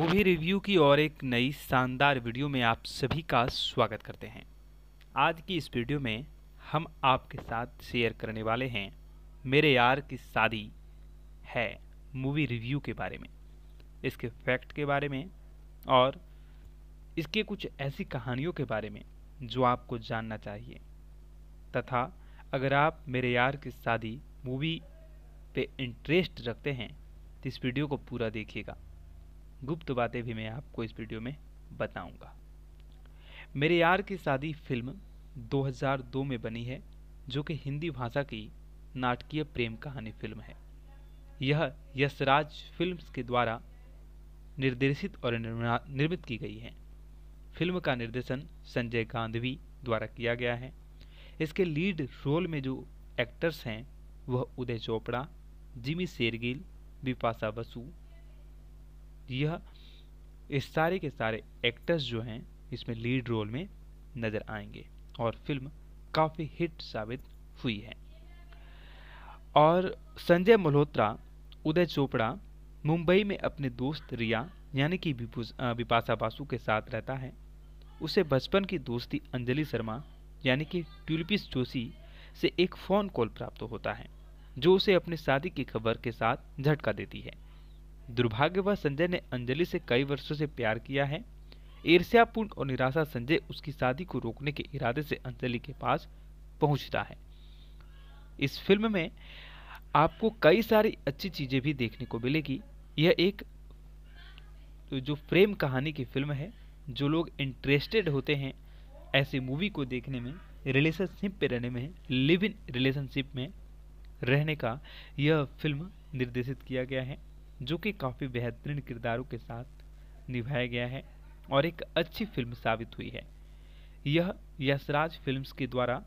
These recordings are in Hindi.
मूवी रिव्यू की और एक नई शानदार वीडियो में आप सभी का स्वागत करते हैं आज की इस वीडियो में हम आपके साथ शेयर करने वाले हैं मेरे यार की शादी है मूवी रिव्यू के बारे में इसके फैक्ट के बारे में और इसके कुछ ऐसी कहानियों के बारे में जो आपको जानना चाहिए तथा अगर आप मेरे यार की शादी मूवी पे इंटरेस्ट रखते हैं तो इस वीडियो को पूरा देखिएगा गुप्त बातें भी मैं आपको इस वीडियो में बताऊंगा मेरे यार की शादी फिल्म 2002 में बनी है जो कि हिंदी भाषा की नाटकीय प्रेम कहानी फिल्म है यह यशराज फिल्म्स के द्वारा निर्देशित और निर्मित की गई है फिल्म का निर्देशन संजय गांधवी द्वारा किया गया है इसके लीड रोल में जो एक्टर्स हैं वह उदय चोपड़ा जिमी शेरगिल बिपाशा बसु यह इस सारे के सारे एक्टर्स जो हैं इसमें लीड रोल में नज़र आएंगे और फिल्म काफ़ी हिट साबित हुई है और संजय मल्होत्रा उदय चोपड़ा मुंबई में अपने दोस्त रिया यानी कि बिपाशा बासु के साथ रहता है उसे बचपन की दोस्ती अंजलि शर्मा यानी कि ट्यूलिपिस जोशी से एक फ़ोन कॉल प्राप्त होता है जो उसे अपने शादी की खबर के साथ झटका देती है दुर्भाग्यवश संजय ने अंजलि से कई वर्षों से प्यार किया है ईर्ष्यापूर्ण और निराशा संजय उसकी शादी को रोकने के इरादे से अंजलि के पास पहुंचता है इस फिल्म में आपको कई सारी अच्छी चीज़ें भी देखने को मिलेगी यह एक जो प्रेम कहानी की फिल्म है जो लोग इंटरेस्टेड होते हैं ऐसी मूवी को देखने में रिलेशनशिप पे रहने में लिव इन रिलेशनशिप में रहने का यह फिल्म निर्देशित किया गया है जो कि काफ़ी बेहतरीन किरदारों के साथ निभाया गया है और एक अच्छी फिल्म साबित हुई है यह यशराज फिल्म्स के द्वारा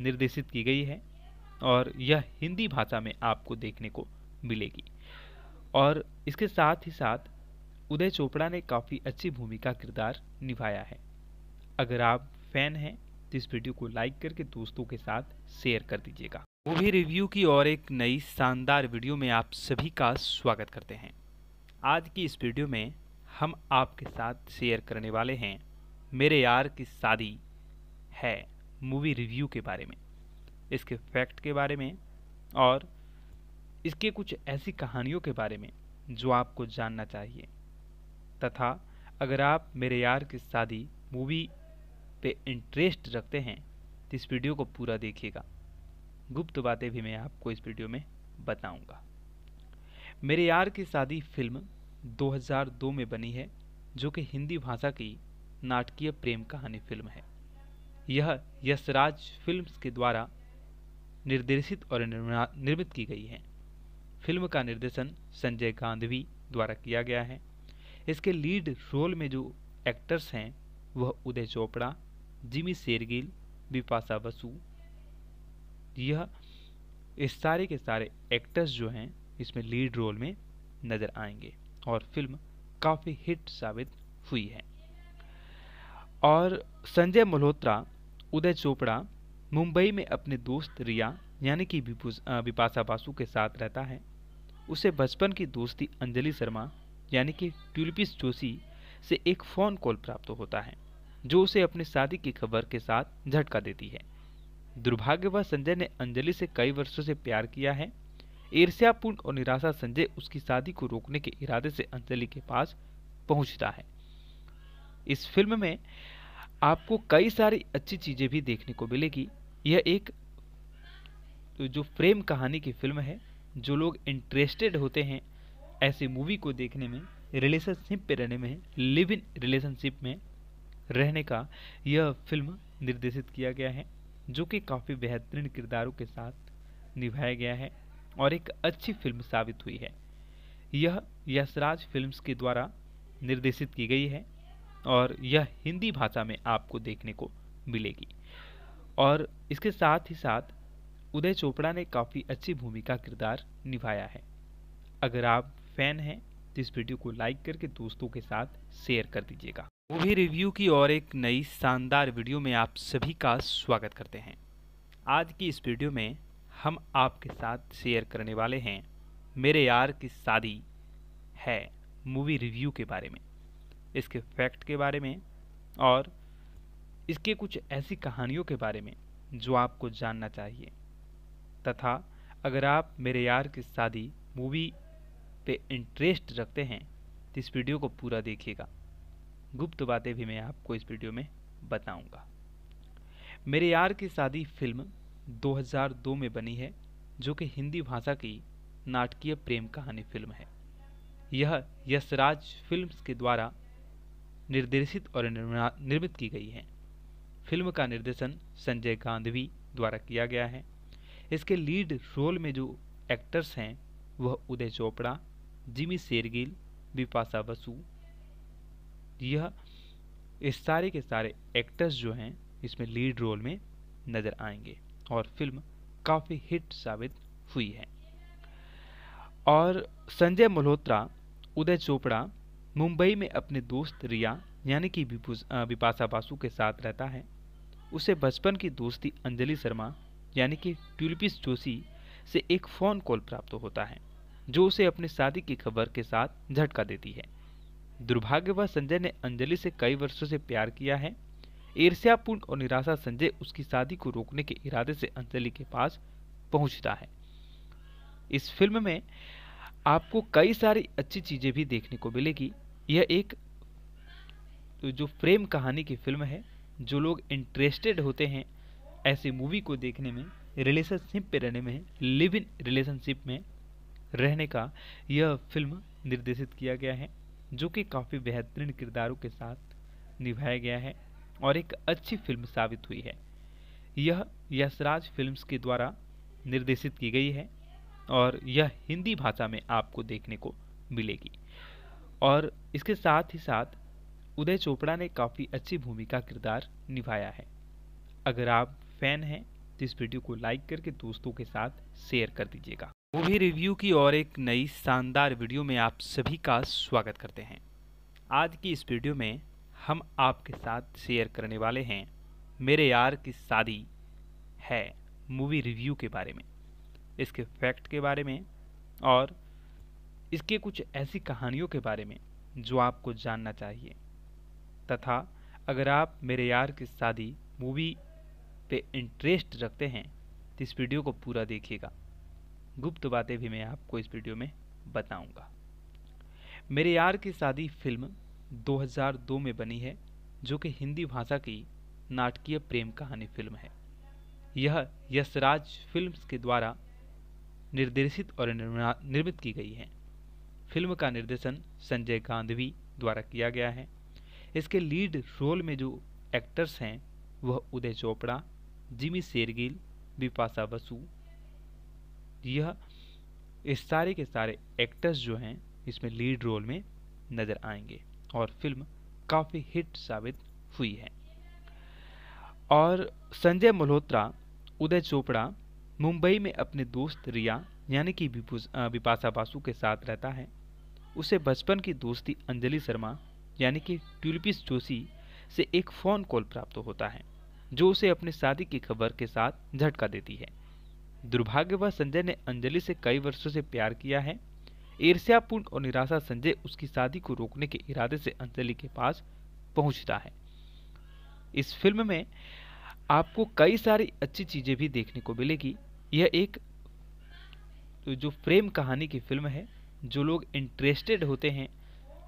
निर्देशित की गई है और यह हिंदी भाषा में आपको देखने को मिलेगी और इसके साथ ही साथ उदय चोपड़ा ने काफ़ी अच्छी भूमिका किरदार निभाया है अगर आप फैन हैं तो इस वीडियो को लाइक करके दोस्तों के साथ शेयर कर दीजिएगा मूवी रिव्यू की और एक नई शानदार वीडियो में आप सभी का स्वागत करते हैं आज की इस वीडियो में हम आपके साथ शेयर करने वाले हैं मेरे यार की शादी है मूवी रिव्यू के बारे में इसके फैक्ट के बारे में और इसके कुछ ऐसी कहानियों के बारे में जो आपको जानना चाहिए तथा अगर आप मेरे यार की शादी मूवी पे इंटरेस्ट रखते हैं तो इस वीडियो को पूरा देखिएगा गुप्त बातें भी मैं आपको इस वीडियो में बताऊंगा मेरे यार की शादी फिल्म 2002 में बनी है जो कि हिंदी भाषा की नाटकीय प्रेम कहानी फिल्म है यह यशराज फिल्म्स के द्वारा निर्देशित और निर्मित की गई है फिल्म का निर्देशन संजय गांधवी द्वारा किया गया है इसके लीड रोल में जो एक्टर्स हैं वह उदय चोपड़ा जिमी शेरगिल बिपाशा बसु यह इस सारे के सारे एक्टर्स जो हैं इसमें लीड रोल में नज़र आएंगे और फिल्म काफ़ी हिट साबित हुई है और संजय मल्होत्रा उदय चोपड़ा मुंबई में अपने दोस्त रिया यानी कि विपाशा बासु के साथ रहता है उसे बचपन की दोस्ती अंजलि शर्मा यानी कि ट्यूलिपिस जोशी से एक फ़ोन कॉल प्राप्त होता है जो उसे अपनी शादी की खबर के साथ झटका देती है दुर्भाग्यवश संजय ने अंजलि से कई वर्षों से प्यार किया है ईर्ष्यापूर्ण और निराशा संजय उसकी शादी को रोकने के इरादे से अंजलि के पास पहुंचता है इस फिल्म में आपको कई सारी अच्छी चीज़ें भी देखने को मिलेगी यह एक जो प्रेम कहानी की फिल्म है जो लोग इंटरेस्टेड होते हैं ऐसी मूवी को देखने में रिलेशनशिप पे रहने में लिव इन रिलेशनशिप में रहने का यह फिल्म निर्देशित किया गया है जो कि काफ़ी बेहतरीन किरदारों के साथ निभाया गया है और एक अच्छी फिल्म साबित हुई है यह यशराज फिल्म्स के द्वारा निर्देशित की गई है और यह हिंदी भाषा में आपको देखने को मिलेगी और इसके साथ ही साथ उदय चोपड़ा ने काफ़ी अच्छी भूमिका किरदार निभाया है अगर आप फैन हैं तो इस वीडियो को लाइक करके दोस्तों के साथ शेयर कर दीजिएगा मूवी रिव्यू की और एक नई शानदार वीडियो में आप सभी का स्वागत करते हैं आज की इस वीडियो में हम आपके साथ शेयर करने वाले हैं मेरे यार की शादी है मूवी रिव्यू के बारे में इसके फैक्ट के बारे में और इसके कुछ ऐसी कहानियों के बारे में जो आपको जानना चाहिए तथा अगर आप मेरे यार की शादी मूवी पे इंटरेस्ट रखते हैं तो इस वीडियो को पूरा देखिएगा गुप्त बातें भी मैं आपको इस वीडियो में बताऊंगा मेरे यार की शादी फिल्म 2002 में बनी है जो कि हिंदी भाषा की नाटकीय प्रेम कहानी फिल्म है यह यशराज फिल्म्स के द्वारा निर्देशित और निर्मित की गई है फिल्म का निर्देशन संजय गांधवी द्वारा किया गया है इसके लीड रोल में जो एक्टर्स हैं वह उदय चोपड़ा जिमी शेरगिल बिपाशा बसु यह इस सारे के सारे एक्टर्स जो हैं इसमें लीड रोल में नज़र आएंगे और फिल्म काफ़ी हिट साबित हुई है और संजय मल्होत्रा उदय चोपड़ा मुंबई में अपने दोस्त रिया यानी कि बिपाशा बासु के साथ रहता है उसे बचपन की दोस्ती अंजलि शर्मा यानी कि ट्यूलिपिस जोशी से एक फ़ोन कॉल प्राप्त होता है जो उसे अपनी शादी की खबर के साथ झटका देती है दुर्भाग्यवश संजय ने अंजलि से कई वर्षों से प्यार किया है ईर्ष्यापूर्ण और निराशा संजय उसकी शादी को रोकने के इरादे से अंजलि के पास पहुंचता है इस फिल्म में आपको कई सारी अच्छी चीज़ें भी देखने को मिलेगी यह एक जो प्रेम कहानी की फिल्म है जो लोग इंटरेस्टेड होते हैं ऐसी मूवी को देखने में रिलेशनशिप पे रहने में लिव इन रिलेशनशिप में रहने का यह फिल्म निर्देशित किया गया है जो कि काफ़ी बेहतरीन किरदारों के साथ निभाया गया है और एक अच्छी फिल्म साबित हुई है यह यशराज फिल्म्स के द्वारा निर्देशित की गई है और यह हिंदी भाषा में आपको देखने को मिलेगी और इसके साथ ही साथ उदय चोपड़ा ने काफ़ी अच्छी भूमिका किरदार निभाया है अगर आप फैन हैं तो इस वीडियो को लाइक करके दोस्तों के साथ शेयर कर दीजिएगा मूवी रिव्यू की और एक नई शानदार वीडियो में आप सभी का स्वागत करते हैं आज की इस वीडियो में हम आपके साथ शेयर करने वाले हैं मेरे यार की शादी है मूवी रिव्यू के बारे में इसके फैक्ट के बारे में और इसके कुछ ऐसी कहानियों के बारे में जो आपको जानना चाहिए तथा अगर आप मेरे यार की शादी मूवी पे इंटरेस्ट रखते हैं तो इस वीडियो को पूरा देखिएगा गुप्त बातें भी मैं आपको इस वीडियो में बताऊंगा मेरे यार की शादी फिल्म 2002 में बनी है जो कि हिंदी भाषा की नाटकीय प्रेम कहानी फिल्म है यह यशराज फिल्म्स के द्वारा निर्देशित और निर्मित की गई है फिल्म का निर्देशन संजय गांधवी द्वारा किया गया है इसके लीड रोल में जो एक्टर्स हैं वह उदय चोपड़ा जिमी शेरगिल बिपाशा बसु यह इस सारे के सारे एक्टर्स जो हैं इसमें लीड रोल में नज़र आएंगे और फिल्म काफ़ी हिट साबित हुई है और संजय मल्होत्रा उदय चोपड़ा मुंबई में अपने दोस्त रिया यानी कि बिपाशा बासु के साथ रहता है उसे बचपन की दोस्ती अंजलि शर्मा यानी कि ट्यूलिपिस जोशी से एक फ़ोन कॉल प्राप्त होता है जो उसे अपने शादी की खबर के साथ झटका देती है दुर्भाग्यवश संजय ने अंजलि से कई वर्षों से प्यार किया है ईर्ष्यापूर्ण और निराशा संजय उसकी शादी को रोकने के इरादे से अंजलि के पास पहुंचता है इस फिल्म में आपको कई सारी अच्छी चीज़ें भी देखने को मिलेगी यह एक जो प्रेम कहानी की फिल्म है जो लोग इंटरेस्टेड होते हैं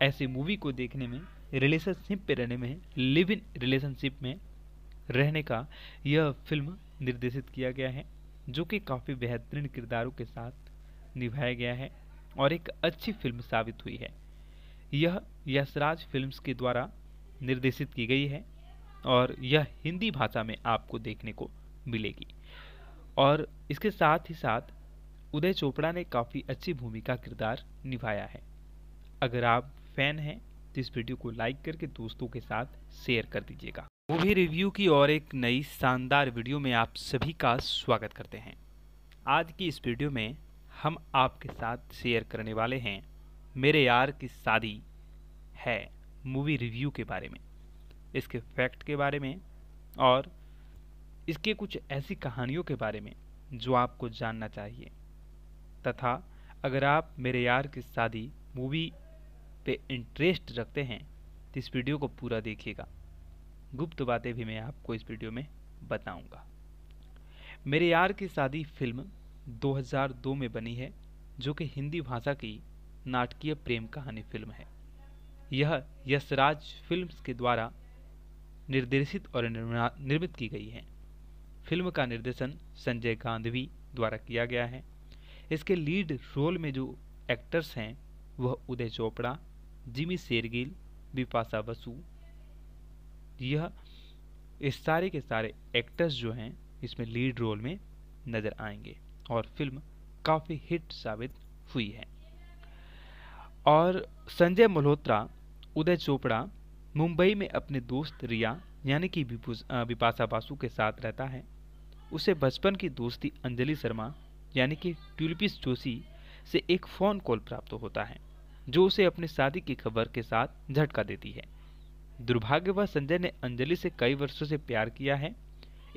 ऐसी मूवी को देखने में रिलेशनशिप पे रहने में लिव इन रिलेशनशिप में रहने का यह फिल्म निर्देशित किया गया है जो कि काफ़ी बेहतरीन किरदारों के साथ निभाया गया है और एक अच्छी फिल्म साबित हुई है यह यशराज फिल्म्स के द्वारा निर्देशित की गई है और यह हिंदी भाषा में आपको देखने को मिलेगी और इसके साथ ही साथ उदय चोपड़ा ने काफ़ी अच्छी भूमिका किरदार निभाया है अगर आप फैन हैं तो इस वीडियो को लाइक करके दोस्तों के साथ शेयर कर दीजिएगा मूवी रिव्यू की और एक नई शानदार वीडियो में आप सभी का स्वागत करते हैं आज की इस वीडियो में हम आपके साथ शेयर करने वाले हैं मेरे यार की शादी है मूवी रिव्यू के बारे में इसके फैक्ट के बारे में और इसके कुछ ऐसी कहानियों के बारे में जो आपको जानना चाहिए तथा अगर आप मेरे यार की शादी मूवी पे इंटरेस्ट रखते हैं तो इस वीडियो को पूरा देखिएगा गुप्त बातें भी मैं आपको इस वीडियो में बताऊंगा मेरे यार की शादी फिल्म 2002 में बनी है जो कि हिंदी भाषा की नाटकीय प्रेम कहानी फिल्म है यह यशराज फिल्म्स के द्वारा निर्देशित और निर्मित की गई है फिल्म का निर्देशन संजय गांधवी द्वारा किया गया है इसके लीड रोल में जो एक्टर्स हैं वह उदय चोपड़ा जिमी शेरगिल बिपाशा बसु यह इस सारे के सारे एक्टर्स जो हैं इसमें लीड रोल में नज़र आएंगे और फिल्म काफ़ी हिट साबित हुई है और संजय मल्होत्रा उदय चोपड़ा मुंबई में अपने दोस्त रिया यानी कि बिपाशा बासु के साथ रहता है उसे बचपन की दोस्ती अंजलि शर्मा यानी कि ट्यूलिपिस जोशी से एक फ़ोन कॉल प्राप्त होता है जो उसे अपनी शादी की खबर के साथ झटका देती है दुर्भाग्यवश संजय ने अंजलि से कई वर्षों से प्यार किया है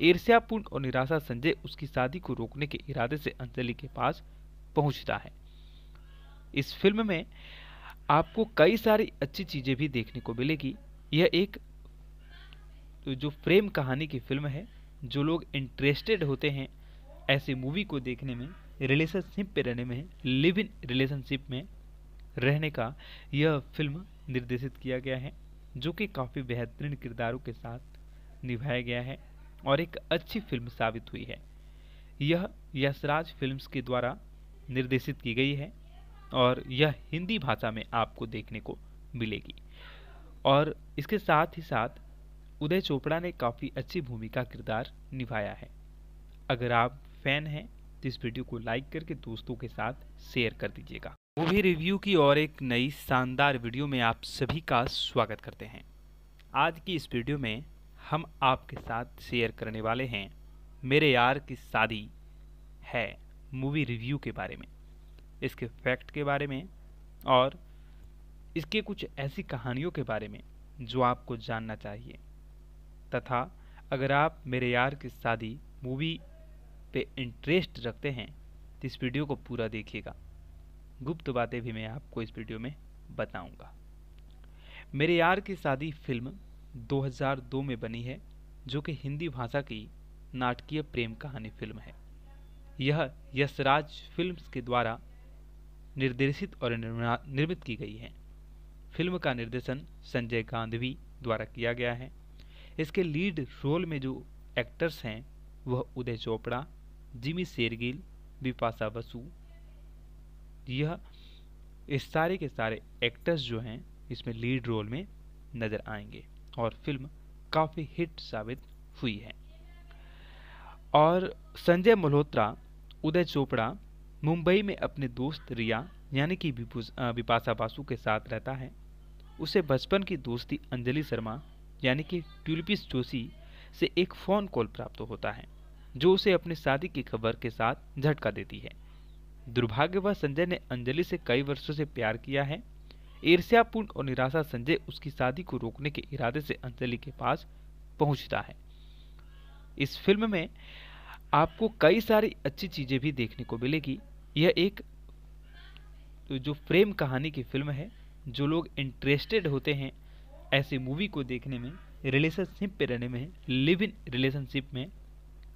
ईर्ष्यापूर्ण और निराशा संजय उसकी शादी को रोकने के इरादे से अंजलि के पास पहुंचता है इस फिल्म में आपको कई सारी अच्छी चीज़ें भी देखने को मिलेगी यह एक जो प्रेम कहानी की फिल्म है जो लोग इंटरेस्टेड होते हैं ऐसे मूवी को देखने में रिलेशनशिप पे रहने में लिव इन रिलेशनशिप में रहने का यह फिल्म निर्देशित किया गया है जो कि काफ़ी बेहतरीन किरदारों के साथ निभाया गया है और एक अच्छी फिल्म साबित हुई है यह यशराज फिल्म्स के द्वारा निर्देशित की गई है और यह हिंदी भाषा में आपको देखने को मिलेगी और इसके साथ ही साथ उदय चोपड़ा ने काफ़ी अच्छी भूमिका किरदार निभाया है अगर आप फैन हैं तो इस वीडियो को लाइक करके दोस्तों के साथ शेयर कर दीजिएगा मूवी रिव्यू की और एक नई शानदार वीडियो में आप सभी का स्वागत करते हैं आज की इस वीडियो में हम आपके साथ शेयर करने वाले हैं मेरे यार की शादी है मूवी रिव्यू के बारे में इसके फैक्ट के बारे में और इसके कुछ ऐसी कहानियों के बारे में जो आपको जानना चाहिए तथा अगर आप मेरे यार की शादी मूवी पे इंटरेस्ट रखते हैं तो इस वीडियो को पूरा देखिएगा गुप्त बातें भी मैं आपको इस वीडियो में बताऊंगा मेरे यार की शादी फिल्म 2002 में बनी है जो कि हिंदी भाषा की नाटकीय प्रेम कहानी फिल्म है यह यशराज फिल्म्स के द्वारा निर्देशित और निर्मित की गई है फिल्म का निर्देशन संजय गांधवी द्वारा किया गया है इसके लीड रोल में जो एक्टर्स हैं वह उदय चोपड़ा जिमी शेरगिल बिपाशा बसु यह इस सारे के सारे एक्टर्स जो हैं इसमें लीड रोल में नज़र आएंगे और फिल्म काफ़ी हिट साबित हुई है और संजय मल्होत्रा उदय चोपड़ा मुंबई में अपने दोस्त रिया यानी कि बिपाशा बासु के साथ रहता है उसे बचपन की दोस्ती अंजलि शर्मा यानी कि ट्यूलिपिस जोशी से एक फ़ोन कॉल प्राप्त होता है जो उसे अपनी शादी की खबर के साथ झटका देती है दुर्भाग्यवश संजय ने अंजलि से कई वर्षों से प्यार किया है ईर्ष्यापूर्ण और निराशा संजय उसकी शादी को रोकने के इरादे से अंजलि के पास पहुंचता है इस फिल्म में आपको कई सारी अच्छी चीज़ें भी देखने को मिलेगी यह एक जो प्रेम कहानी की फिल्म है जो लोग इंटरेस्टेड होते हैं ऐसी मूवी को देखने में रिलेशनशिप पे रहने में लिव इन रिलेशनशिप में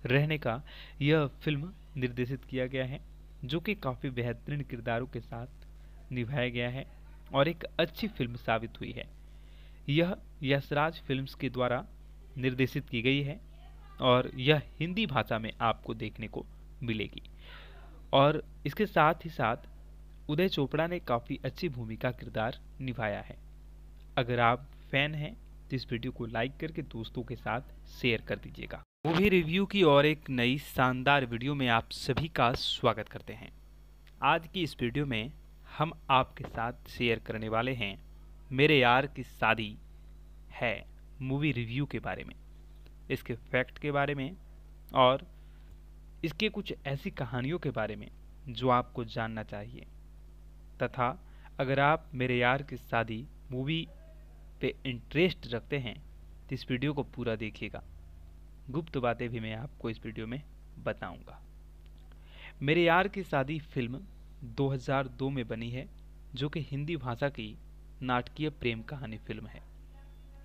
रहने का यह फिल्म निर्देशित किया गया है जो कि काफ़ी बेहतरीन किरदारों के साथ निभाया गया है और एक अच्छी फिल्म साबित हुई है यह यशराज फिल्म्स के द्वारा निर्देशित की गई है और यह हिंदी भाषा में आपको देखने को मिलेगी और इसके साथ ही साथ उदय चोपड़ा ने काफ़ी अच्छी भूमिका किरदार निभाया है अगर आप फैन हैं तो इस वीडियो को लाइक करके दोस्तों के साथ शेयर कर दीजिएगा मूवी रिव्यू की और एक नई शानदार वीडियो में आप सभी का स्वागत करते हैं आज की इस वीडियो में हम आपके साथ शेयर करने वाले हैं मेरे यार की शादी है मूवी रिव्यू के बारे में इसके फैक्ट के बारे में और इसके कुछ ऐसी कहानियों के बारे में जो आपको जानना चाहिए तथा अगर आप मेरे यार की शादी मूवी पे इंटरेस्ट रखते हैं तो इस वीडियो को पूरा देखिएगा गुप्त बातें भी मैं आपको इस वीडियो में बताऊंगा मेरे यार की शादी फिल्म 2002 में बनी है जो कि हिंदी भाषा की नाटकीय प्रेम कहानी फिल्म है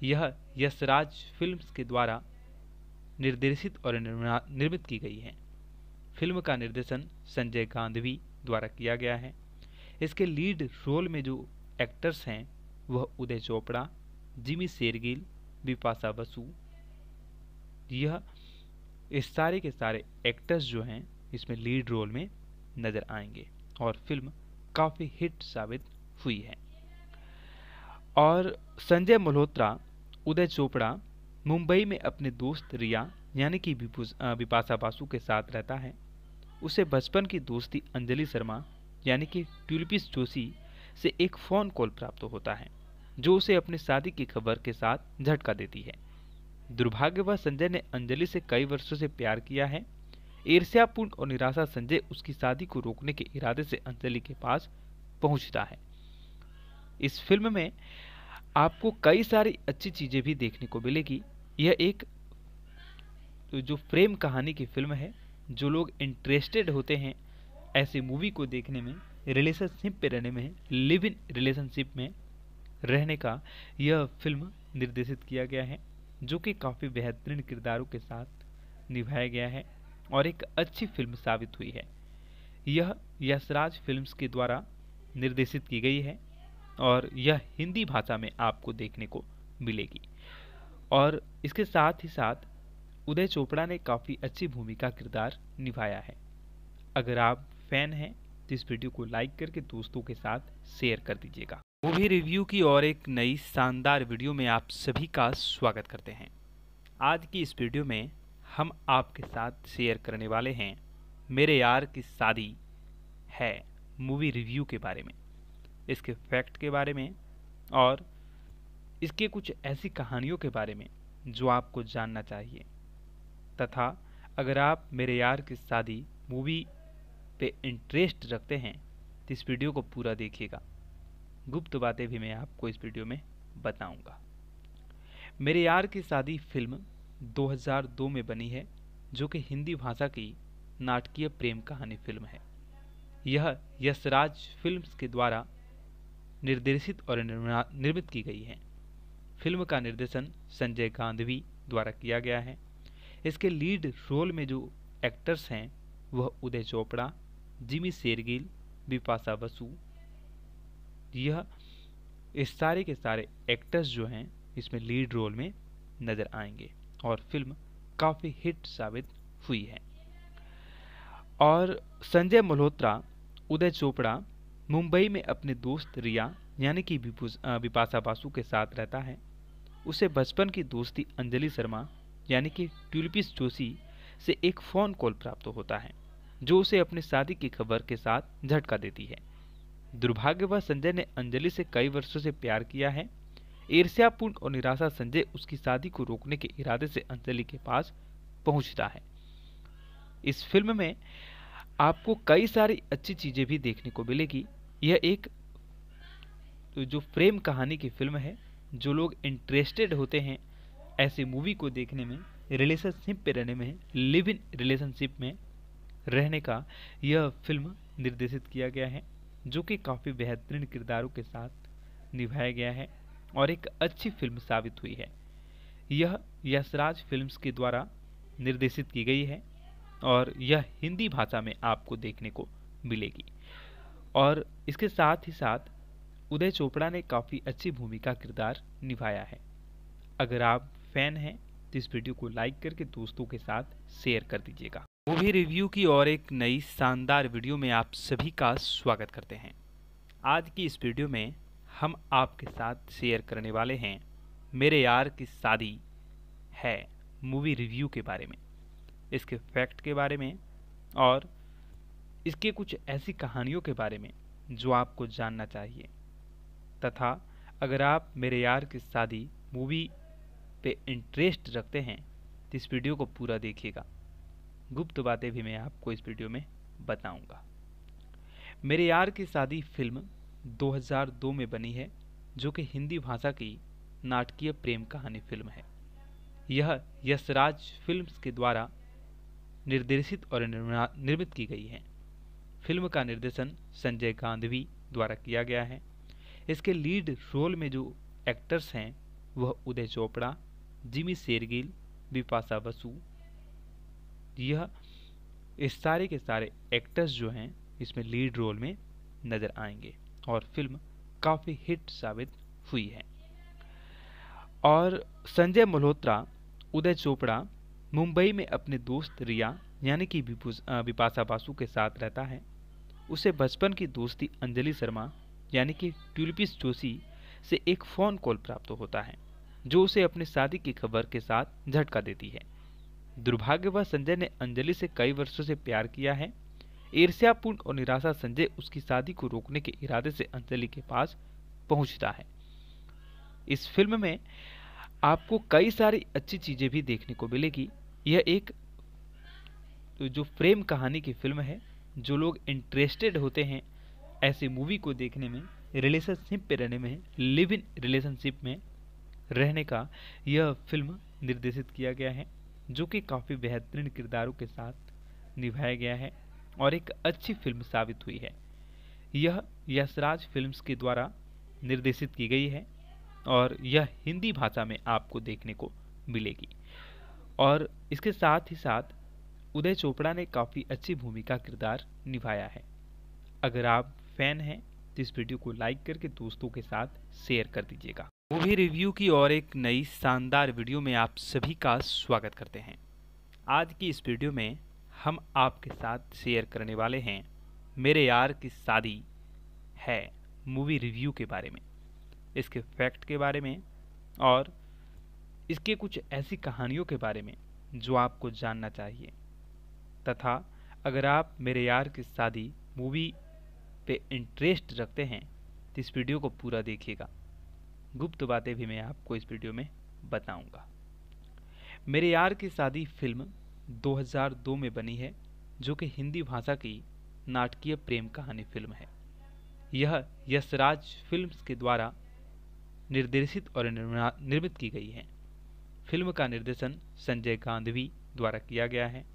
यह यशराज फिल्म्स के द्वारा निर्देशित और निर्मित की गई है फिल्म का निर्देशन संजय गांधवी द्वारा किया गया है इसके लीड रोल में जो एक्टर्स हैं वह उदय चोपड़ा जिमी शेरगिल बिपाशा बसु यह इस सारे के सारे एक्टर्स जो हैं इसमें लीड रोल में नज़र आएंगे और फिल्म काफ़ी हिट साबित हुई है और संजय मल्होत्रा उदय चोपड़ा मुंबई में अपने दोस्त रिया यानी कि विपाशा बासु के साथ रहता है उसे बचपन की दोस्ती अंजलि शर्मा यानी कि ट्यूलिपिस जोशी से एक फ़ोन कॉल प्राप्त होता है जो उसे अपनी शादी की खबर के साथ झटका देती है दुर्भाग्यवश संजय ने अंजलि से कई वर्षों से प्यार किया है ईर्ष्यापूर्ण और निराशा संजय उसकी शादी को रोकने के इरादे से अंजलि के पास पहुंचता है इस फिल्म में आपको कई सारी अच्छी चीज़ें भी देखने को मिलेगी यह एक जो प्रेम कहानी की फिल्म है जो लोग इंटरेस्टेड होते हैं ऐसी मूवी को देखने में रिलेशनशिप पे रहने में लिव इन रिलेशनशिप में रहने का यह फिल्म निर्देशित किया गया है जो कि काफ़ी बेहतरीन किरदारों के साथ निभाया गया है और एक अच्छी फिल्म साबित हुई है यह यशराज फिल्म्स के द्वारा निर्देशित की गई है और यह हिंदी भाषा में आपको देखने को मिलेगी और इसके साथ ही साथ उदय चोपड़ा ने काफ़ी अच्छी भूमिका किरदार निभाया है अगर आप फैन हैं तो इस वीडियो को लाइक करके दोस्तों के साथ शेयर कर दीजिएगा मूवी रिव्यू की और एक नई शानदार वीडियो में आप सभी का स्वागत करते हैं आज की इस वीडियो में हम आपके साथ शेयर करने वाले हैं मेरे यार की शादी है मूवी रिव्यू के बारे में इसके फैक्ट के बारे में और इसके कुछ ऐसी कहानियों के बारे में जो आपको जानना चाहिए तथा अगर आप मेरे यार की शादी मूवी पे इंटरेस्ट रखते हैं तो इस वीडियो को पूरा देखिएगा गुप्त बातें भी मैं आपको इस वीडियो में बताऊंगा मेरे यार की शादी फिल्म 2002 में बनी है जो कि हिंदी भाषा की नाटकीय प्रेम कहानी फिल्म है यह यशराज फिल्म्स के द्वारा निर्देशित और निर्मित की गई है फिल्म का निर्देशन संजय गांधवी द्वारा किया गया है इसके लीड रोल में जो एक्टर्स हैं वह उदय चोपड़ा जिमी शेरगिल बिपाशा बसु यह इस सारे के सारे एक्टर्स जो हैं इसमें लीड रोल में नज़र आएंगे और फिल्म काफ़ी हिट साबित हुई है और संजय मल्होत्रा उदय चोपड़ा मुंबई में अपने दोस्त रिया यानी कि बिपाशा बासु के साथ रहता है उसे बचपन की दोस्ती अंजलि शर्मा यानी कि ट्यूलिपिस जोशी से एक फ़ोन कॉल प्राप्त होता है जो उसे अपनी शादी की खबर के साथ झटका देती है दुर्भाग्यवश संजय ने अंजलि से कई वर्षों से प्यार किया है ईर्ष्यापूर्ण और निराशा संजय उसकी शादी को रोकने के इरादे से अंजलि के पास पहुंचता है इस फिल्म में आपको कई सारी अच्छी चीज़ें भी देखने को मिलेगी यह एक जो प्रेम कहानी की फिल्म है जो लोग इंटरेस्टेड होते हैं ऐसी मूवी को देखने में रिलेशनशिप पे रहने में लिव इन रिलेशनशिप में रहने का यह फिल्म निर्देशित किया गया है जो कि काफ़ी बेहतरीन किरदारों के साथ निभाया गया है और एक अच्छी फिल्म साबित हुई है यह यशराज फिल्म्स के द्वारा निर्देशित की गई है और यह हिंदी भाषा में आपको देखने को मिलेगी और इसके साथ ही साथ उदय चोपड़ा ने काफ़ी अच्छी भूमिका किरदार निभाया है अगर आप फैन हैं तो इस वीडियो को लाइक करके दोस्तों के साथ शेयर कर दीजिएगा मूवी रिव्यू की और एक नई शानदार वीडियो में आप सभी का स्वागत करते हैं आज की इस वीडियो में हम आपके साथ शेयर करने वाले हैं मेरे यार की शादी है मूवी रिव्यू के बारे में इसके फैक्ट के बारे में और इसके कुछ ऐसी कहानियों के बारे में जो आपको जानना चाहिए तथा अगर आप मेरे यार की शादी मूवी पे इंटरेस्ट रखते हैं तो इस वीडियो को पूरा देखिएगा गुप्त बातें भी मैं आपको इस वीडियो में बताऊंगा मेरे यार की शादी फिल्म 2002 में बनी है जो कि हिंदी भाषा की नाटकीय प्रेम कहानी फिल्म है यह यशराज फिल्म्स के द्वारा निर्देशित और निर्मित की गई है फिल्म का निर्देशन संजय गांधवी द्वारा किया गया है इसके लीड रोल में जो एक्टर्स हैं वह उदय चोपड़ा जिमी शेरगिल बिपाशा बसु यह इस सारे के सारे एक्टर्स जो हैं इसमें लीड रोल में नज़र आएंगे और फिल्म काफ़ी हिट साबित हुई है और संजय मल्होत्रा उदय चोपड़ा मुंबई में अपने दोस्त रिया यानी कि बिपाशा बासु के साथ रहता है उसे बचपन की दोस्ती अंजलि शर्मा यानी कि ट्यूलिपिस जोशी से एक फ़ोन कॉल प्राप्त होता है जो उसे अपनी शादी की खबर के साथ झटका देती है दुर्भाग्यवश संजय ने अंजलि से कई वर्षों से प्यार किया है ईर्ष्यापूर्ण और निराशा संजय उसकी शादी को रोकने के इरादे से अंजलि के पास पहुंचता है इस फिल्म में आपको कई सारी अच्छी चीज़ें भी देखने को मिलेगी यह एक जो प्रेम कहानी की फिल्म है जो लोग इंटरेस्टेड होते हैं ऐसी मूवी को देखने में रिलेशनशिप पे रहने में लिव इन रिलेशनशिप में रहने का यह फिल्म निर्देशित किया गया है जो कि काफ़ी बेहतरीन किरदारों के साथ निभाया गया है और एक अच्छी फिल्म साबित हुई है यह यशराज फिल्म्स के द्वारा निर्देशित की गई है और यह हिंदी भाषा में आपको देखने को मिलेगी और इसके साथ ही साथ उदय चोपड़ा ने काफ़ी अच्छी भूमिका किरदार निभाया है अगर आप फैन हैं तो इस वीडियो को लाइक करके दोस्तों के साथ शेयर कर दीजिएगा मूवी रिव्यू की और एक नई शानदार वीडियो में आप सभी का स्वागत करते हैं आज की इस वीडियो में हम आपके साथ शेयर करने वाले हैं मेरे यार की शादी है मूवी रिव्यू के बारे में इसके फैक्ट के बारे में और इसके कुछ ऐसी कहानियों के बारे में जो आपको जानना चाहिए तथा अगर आप मेरे यार की शादी मूवी पे इंटरेस्ट रखते हैं तो इस वीडियो को पूरा देखिएगा गुप्त बातें भी मैं आपको इस वीडियो में बताऊंगा मेरे यार की शादी फिल्म 2002 में बनी है जो कि हिंदी भाषा की नाटकीय प्रेम कहानी फिल्म है यह यशराज फिल्म्स के द्वारा निर्देशित और निर्मित की गई है फिल्म का निर्देशन संजय गांधवी द्वारा किया गया है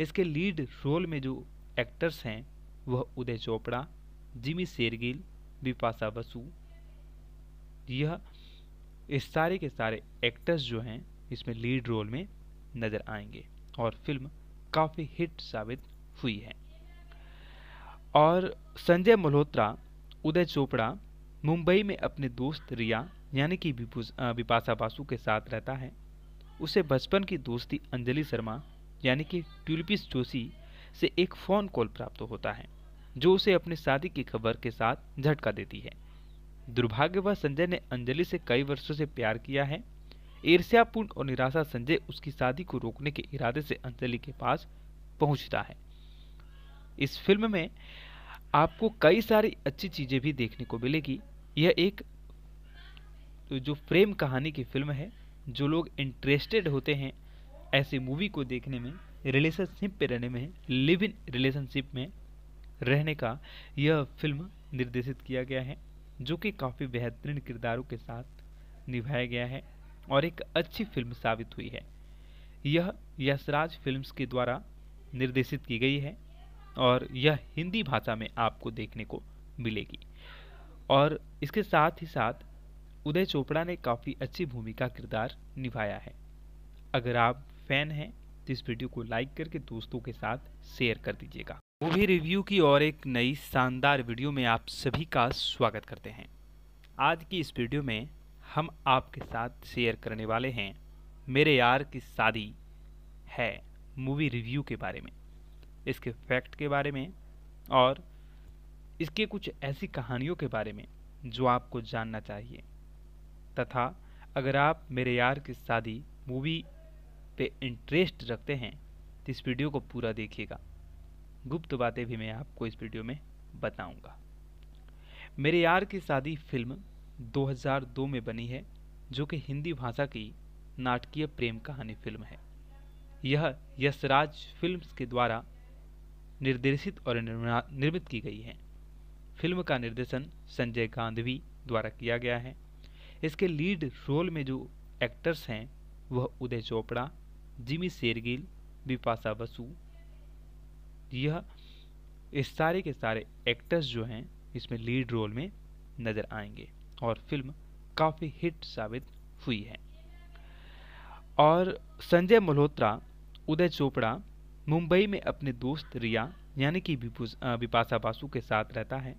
इसके लीड रोल में जो एक्टर्स हैं वह उदय चोपड़ा जिमी शेरगिल बिपाशा बसु यह इस सारे के सारे एक्टर्स जो हैं इसमें लीड रोल में नज़र आएंगे और फिल्म काफ़ी हिट साबित हुई है और संजय मल्होत्रा उदय चोपड़ा मुंबई में अपने दोस्त रिया यानी कि विपाशा बासु के साथ रहता है उसे बचपन की दोस्ती अंजलि शर्मा यानी कि ट्यूलिपिस जोशी से एक फ़ोन कॉल प्राप्त होता है जो उसे अपनी शादी की खबर के साथ झटका देती है दुर्भाग्यवश संजय ने अंजलि से कई वर्षों से प्यार किया है ईर्ष्यापूर्ण और निराशा संजय उसकी शादी को रोकने के इरादे से अंजलि के पास पहुंचता है इस फिल्म में आपको कई सारी अच्छी चीज़ें भी देखने को मिलेगी यह एक जो प्रेम कहानी की फिल्म है जो लोग इंटरेस्टेड होते हैं ऐसी मूवी को देखने में रिलेशनशिप पे रहने में लिव इन रिलेशनशिप में रहने का यह फिल्म निर्देशित किया गया है जो कि काफ़ी बेहतरीन किरदारों के साथ निभाया गया है और एक अच्छी फिल्म साबित हुई है यह यशराज फिल्म्स के द्वारा निर्देशित की गई है और यह हिंदी भाषा में आपको देखने को मिलेगी और इसके साथ ही साथ उदय चोपड़ा ने काफ़ी अच्छी भूमिका किरदार निभाया है अगर आप फैन हैं तो इस वीडियो को लाइक करके दोस्तों के साथ शेयर कर दीजिएगा मूवी रिव्यू की और एक नई शानदार वीडियो में आप सभी का स्वागत करते हैं आज की इस वीडियो में हम आपके साथ शेयर करने वाले हैं मेरे यार की शादी है मूवी रिव्यू के बारे में इसके फैक्ट के बारे में और इसके कुछ ऐसी कहानियों के बारे में जो आपको जानना चाहिए तथा अगर आप मेरे यार की शादी मूवी पे इंटरेस्ट रखते हैं तो इस वीडियो को पूरा देखिएगा गुप्त बातें भी मैं आपको इस वीडियो में बताऊंगा मेरे यार की शादी फिल्म 2002 में बनी है जो कि हिंदी भाषा की नाटकीय प्रेम कहानी फिल्म है यह यशराज फिल्म्स के द्वारा निर्देशित और निर्मित की गई है फिल्म का निर्देशन संजय गांधवी द्वारा किया गया है इसके लीड रोल में जो एक्टर्स हैं वह उदय चोपड़ा जिमी शेरगिल बिपाशा बसु यह इस सारे के सारे एक्टर्स जो हैं इसमें लीड रोल में नज़र आएंगे और फिल्म काफ़ी हिट साबित हुई है और संजय मल्होत्रा उदय चोपड़ा मुंबई में अपने दोस्त रिया यानी कि बिपाशा बासु के साथ रहता है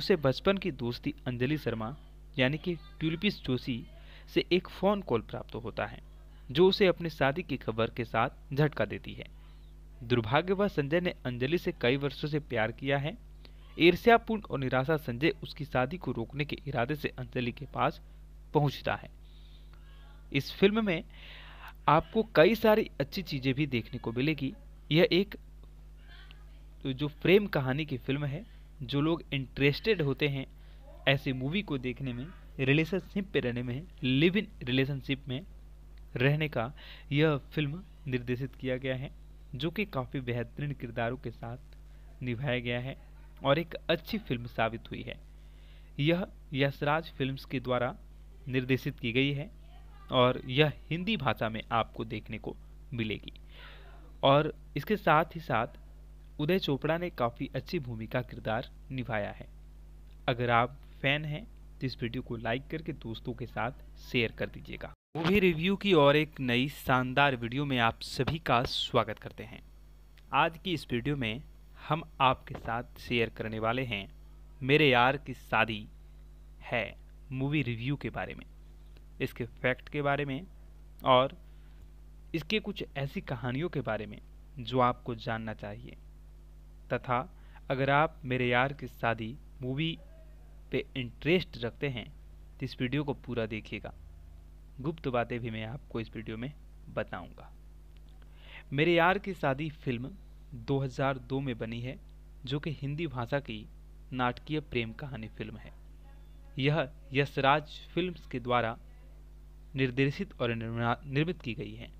उसे बचपन की दोस्ती अंजलि शर्मा यानी कि ट्यूलिपिस जोशी से एक फ़ोन कॉल प्राप्त होता है जो उसे अपनी शादी की खबर के साथ झटका देती है दुर्भाग्यवश संजय ने अंजलि से कई वर्षों से प्यार किया है ईर्ष्यापूर्ण और निराशा संजय उसकी शादी को रोकने के इरादे से अंजलि के पास पहुंचता है इस फिल्म में आपको कई सारी अच्छी चीज़ें भी देखने को मिलेगी यह एक जो प्रेम कहानी की फिल्म है जो लोग इंटरेस्टेड होते हैं ऐसी मूवी को देखने में रिलेशनशिप पे रहने में लिव इन रिलेशनशिप में रहने का यह फिल्म निर्देशित किया गया है जो कि काफ़ी बेहतरीन किरदारों के साथ निभाया गया है और एक अच्छी फिल्म साबित हुई है यह यशराज फिल्म्स के द्वारा निर्देशित की गई है और यह हिंदी भाषा में आपको देखने को मिलेगी और इसके साथ ही साथ उदय चोपड़ा ने काफ़ी अच्छी भूमिका किरदार निभाया है अगर आप फैन हैं तो इस वीडियो को लाइक करके दोस्तों के साथ शेयर कर दीजिएगा मूवी रिव्यू की और एक नई शानदार वीडियो में आप सभी का स्वागत करते हैं आज की इस वीडियो में हम आपके साथ शेयर करने वाले हैं मेरे यार की शादी है मूवी रिव्यू के बारे में इसके फैक्ट के बारे में और इसके कुछ ऐसी कहानियों के बारे में जो आपको जानना चाहिए तथा अगर आप मेरे यार की शादी मूवी पे इंटरेस्ट रखते हैं तो इस वीडियो को पूरा देखिएगा गुप्त बातें भी मैं आपको इस वीडियो में बताऊंगा मेरे यार की शादी फिल्म 2002 में बनी है जो कि हिंदी भाषा की नाटकीय प्रेम कहानी फिल्म है यह यशराज फिल्म्स के द्वारा निर्देशित और निर्मित की गई है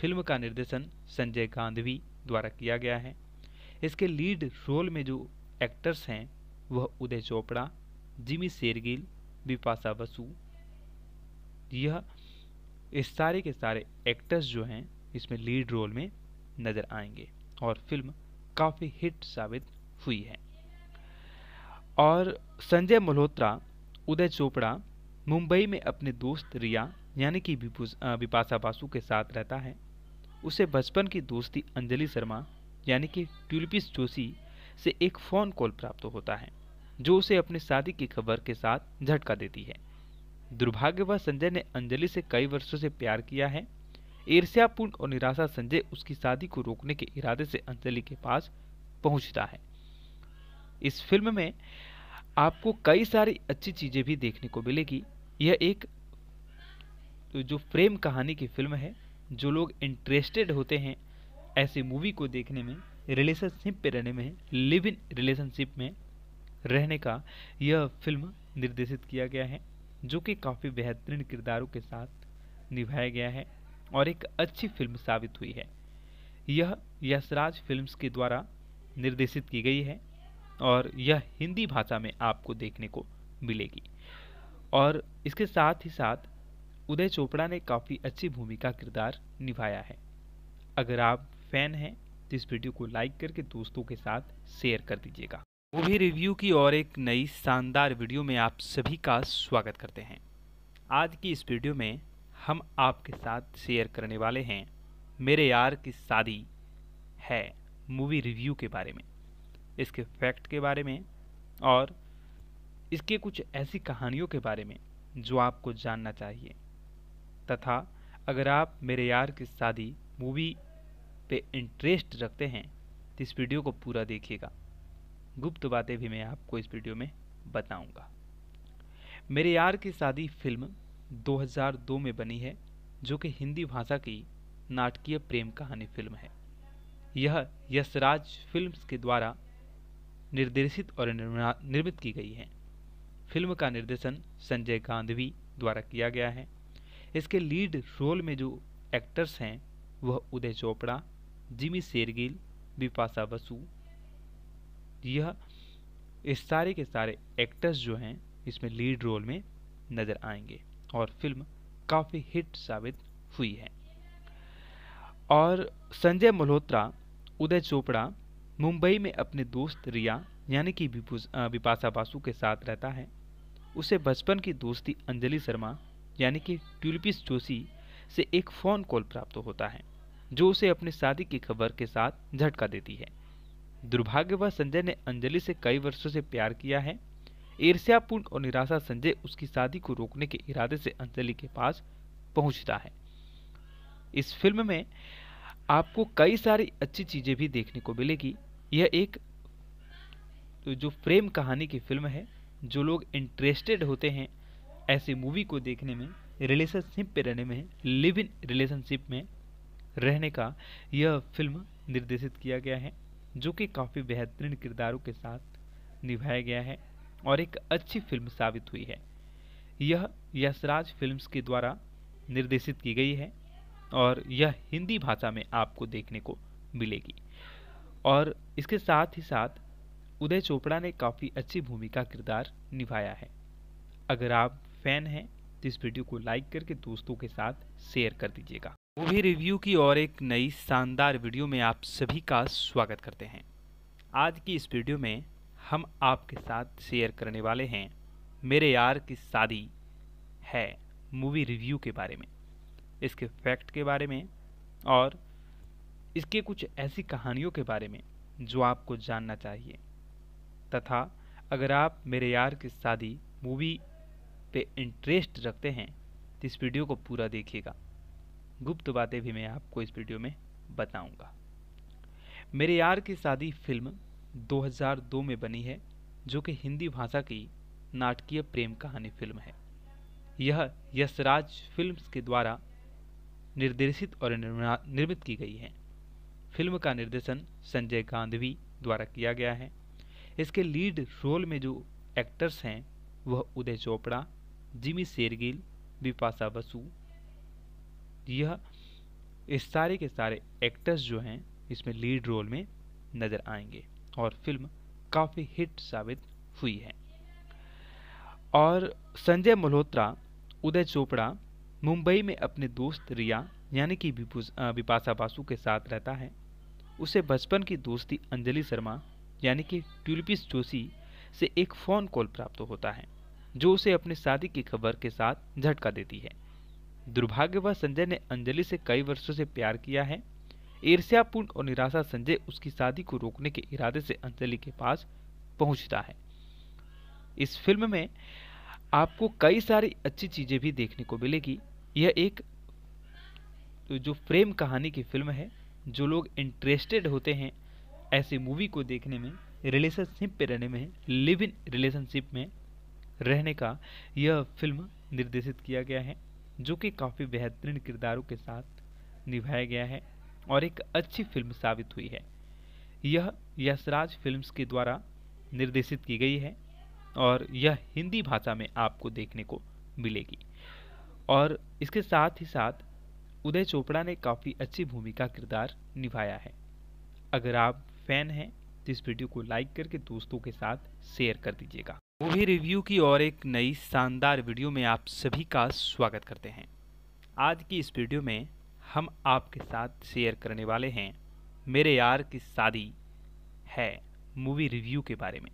फिल्म का निर्देशन संजय गांधवी द्वारा किया गया है इसके लीड रोल में जो एक्टर्स हैं वह उदय चोपड़ा जिमी शेरगिल बिपाशा बसु यह इस सारे के सारे एक्टर्स जो हैं इसमें लीड रोल में नज़र आएंगे और फिल्म काफ़ी हिट साबित हुई है और संजय मल्होत्रा उदय चोपड़ा मुंबई में अपने दोस्त रिया यानी कि विपाशा बासु के साथ रहता है उसे बचपन की दोस्ती अंजलि शर्मा यानी कि ट्यूलिपिस जोशी से एक फ़ोन कॉल प्राप्त होता है जो उसे अपनी शादी की खबर के साथ झटका देती है दुर्भाग्यवश संजय ने अंजलि से कई वर्षों से प्यार किया है ईर्ष्यापूर्ण और निराशा संजय उसकी शादी को रोकने के इरादे से अंजलि के पास पहुंचता है इस फिल्म में आपको कई सारी अच्छी चीज़ें भी देखने को मिलेगी यह एक जो प्रेम कहानी की फिल्म है जो लोग इंटरेस्टेड होते हैं ऐसी मूवी को देखने में रिलेशनशिप पे रहने में लिव इन रिलेशनशिप में रहने का यह फिल्म निर्देशित किया गया है जो कि काफ़ी बेहतरीन किरदारों के साथ निभाया गया है और एक अच्छी फिल्म साबित हुई है यह यशराज फिल्म्स के द्वारा निर्देशित की गई है और यह हिंदी भाषा में आपको देखने को मिलेगी और इसके साथ ही साथ उदय चोपड़ा ने काफ़ी अच्छी भूमिका किरदार निभाया है अगर आप फैन हैं तो इस वीडियो को लाइक करके दोस्तों के साथ शेयर कर दीजिएगा मूवी रिव्यू की और एक नई शानदार वीडियो में आप सभी का स्वागत करते हैं आज की इस वीडियो में हम आपके साथ शेयर करने वाले हैं मेरे यार की शादी है मूवी रिव्यू के बारे में इसके फैक्ट के बारे में और इसके कुछ ऐसी कहानियों के बारे में जो आपको जानना चाहिए तथा अगर आप मेरे यार की शादी मूवी पे इंटरेस्ट रखते हैं तो इस वीडियो को पूरा देखिएगा गुप्त बातें भी मैं आपको इस वीडियो में बताऊंगा मेरे यार की शादी फिल्म 2002 में बनी है जो कि हिंदी भाषा की नाटकीय प्रेम कहानी फिल्म है यह यशराज फिल्म्स के द्वारा निर्देशित और निर्मित की गई है फिल्म का निर्देशन संजय गांधवी द्वारा किया गया है इसके लीड रोल में जो एक्टर्स हैं वह उदय चोपड़ा जिमी शेरगिल बिपाशा बसु यह इस सारे के सारे एक्टर्स जो हैं इसमें लीड रोल में नज़र आएंगे और फिल्म काफ़ी हिट साबित हुई है और संजय मल्होत्रा उदय चोपड़ा मुंबई में अपने दोस्त रिया यानी कि विपाशा बासु के साथ रहता है उसे बचपन की दोस्ती अंजलि शर्मा यानी कि ट्यूलिपिस जोशी से एक फ़ोन कॉल प्राप्त होता है जो उसे अपनी शादी की खबर के साथ झटका देती है दुर्भाग्यवश संजय ने अंजलि से कई वर्षों से प्यार किया है ईर्ष्यापूर्ण और निराशा संजय उसकी शादी को रोकने के इरादे से अंजलि के पास पहुंचता है इस फिल्म में आपको कई सारी अच्छी चीज़ें भी देखने को मिलेगी यह एक जो प्रेम कहानी की फिल्म है जो लोग इंटरेस्टेड होते हैं ऐसी मूवी को देखने में रिलेशनशिप पे रहने में लिव इन रिलेशनशिप में रहने का यह फिल्म निर्देशित किया गया है जो कि काफ़ी बेहतरीन किरदारों के साथ निभाया गया है और एक अच्छी फिल्म साबित हुई है यह यशराज फिल्म्स के द्वारा निर्देशित की गई है और यह हिंदी भाषा में आपको देखने को मिलेगी और इसके साथ ही साथ उदय चोपड़ा ने काफ़ी अच्छी भूमिका किरदार निभाया है अगर आप फैन हैं तो इस वीडियो को लाइक करके दोस्तों के साथ शेयर कर दीजिएगा मूवी रिव्यू की और एक नई शानदार वीडियो में आप सभी का स्वागत करते हैं आज की इस वीडियो में हम आपके साथ शेयर करने वाले हैं मेरे यार की शादी है मूवी रिव्यू के बारे में इसके फैक्ट के बारे में और इसके कुछ ऐसी कहानियों के बारे में जो आपको जानना चाहिए तथा अगर आप मेरे यार की शादी मूवी पे इंटरेस्ट रखते हैं तो इस वीडियो को पूरा देखिएगा गुप्त बातें भी मैं आपको इस वीडियो में बताऊंगा मेरे यार की शादी फिल्म 2002 में बनी है जो कि हिंदी भाषा की नाटकीय प्रेम कहानी फिल्म है यह यशराज फिल्म्स के द्वारा निर्देशित और निर्मित की गई है फिल्म का निर्देशन संजय गांधवी द्वारा किया गया है इसके लीड रोल में जो एक्टर्स हैं वह उदय चोपड़ा जिमी शेरगिल बिपाशा बसु यह इस सारे के सारे एक्टर्स जो हैं इसमें लीड रोल में नज़र आएंगे और फिल्म काफ़ी हिट साबित हुई है और संजय मल्होत्रा उदय चोपड़ा मुंबई में अपने दोस्त रिया यानी कि बिपाशा बासु के साथ रहता है उसे बचपन की दोस्ती अंजलि शर्मा यानी कि ट्यूलिपिस जोशी से एक फ़ोन कॉल प्राप्त होता है जो उसे अपनी शादी की खबर के साथ झटका देती है दुर्भाग्यवश संजय ने अंजलि से कई वर्षों से प्यार किया है ईर्ष्यापूर्ण और निराशा संजय उसकी शादी को रोकने के इरादे से अंजलि के पास पहुंचता है इस फिल्म में आपको कई सारी अच्छी चीज़ें भी देखने को मिलेगी यह एक जो प्रेम कहानी की फिल्म है जो लोग इंटरेस्टेड होते हैं ऐसी मूवी को देखने में रिलेशनशिप पे रहने में लिव इन रिलेशनशिप में रहने का यह फिल्म निर्देशित किया गया है जो कि काफ़ी बेहतरीन किरदारों के साथ निभाया गया है और एक अच्छी फिल्म साबित हुई है यह यशराज फिल्म्स के द्वारा निर्देशित की गई है और यह हिंदी भाषा में आपको देखने को मिलेगी और इसके साथ ही साथ उदय चोपड़ा ने काफ़ी अच्छी भूमिका किरदार निभाया है अगर आप फैन हैं तो इस वीडियो को लाइक करके दोस्तों के साथ शेयर कर दीजिएगा मूवी रिव्यू की और एक नई शानदार वीडियो में आप सभी का स्वागत करते हैं आज की इस वीडियो में हम आपके साथ शेयर करने वाले हैं मेरे यार की शादी है मूवी रिव्यू के बारे में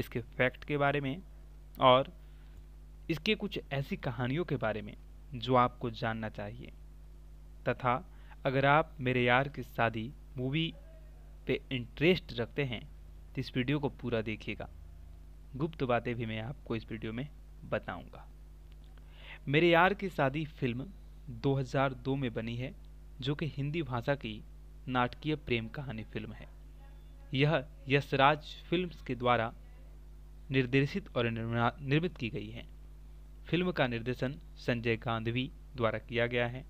इसके फैक्ट के बारे में और इसके कुछ ऐसी कहानियों के बारे में जो आपको जानना चाहिए तथा अगर आप मेरे यार की शादी मूवी पे इंटरेस्ट रखते हैं तो इस वीडियो को पूरा देखिएगा गुप्त बातें भी मैं आपको इस वीडियो में बताऊंगा मेरे यार की शादी फिल्म 2002 में बनी है जो कि हिंदी भाषा की नाटकीय प्रेम कहानी फिल्म है यह यशराज फिल्म्स के द्वारा निर्देशित और निर्मित की गई है फिल्म का निर्देशन संजय गांधवी द्वारा किया गया है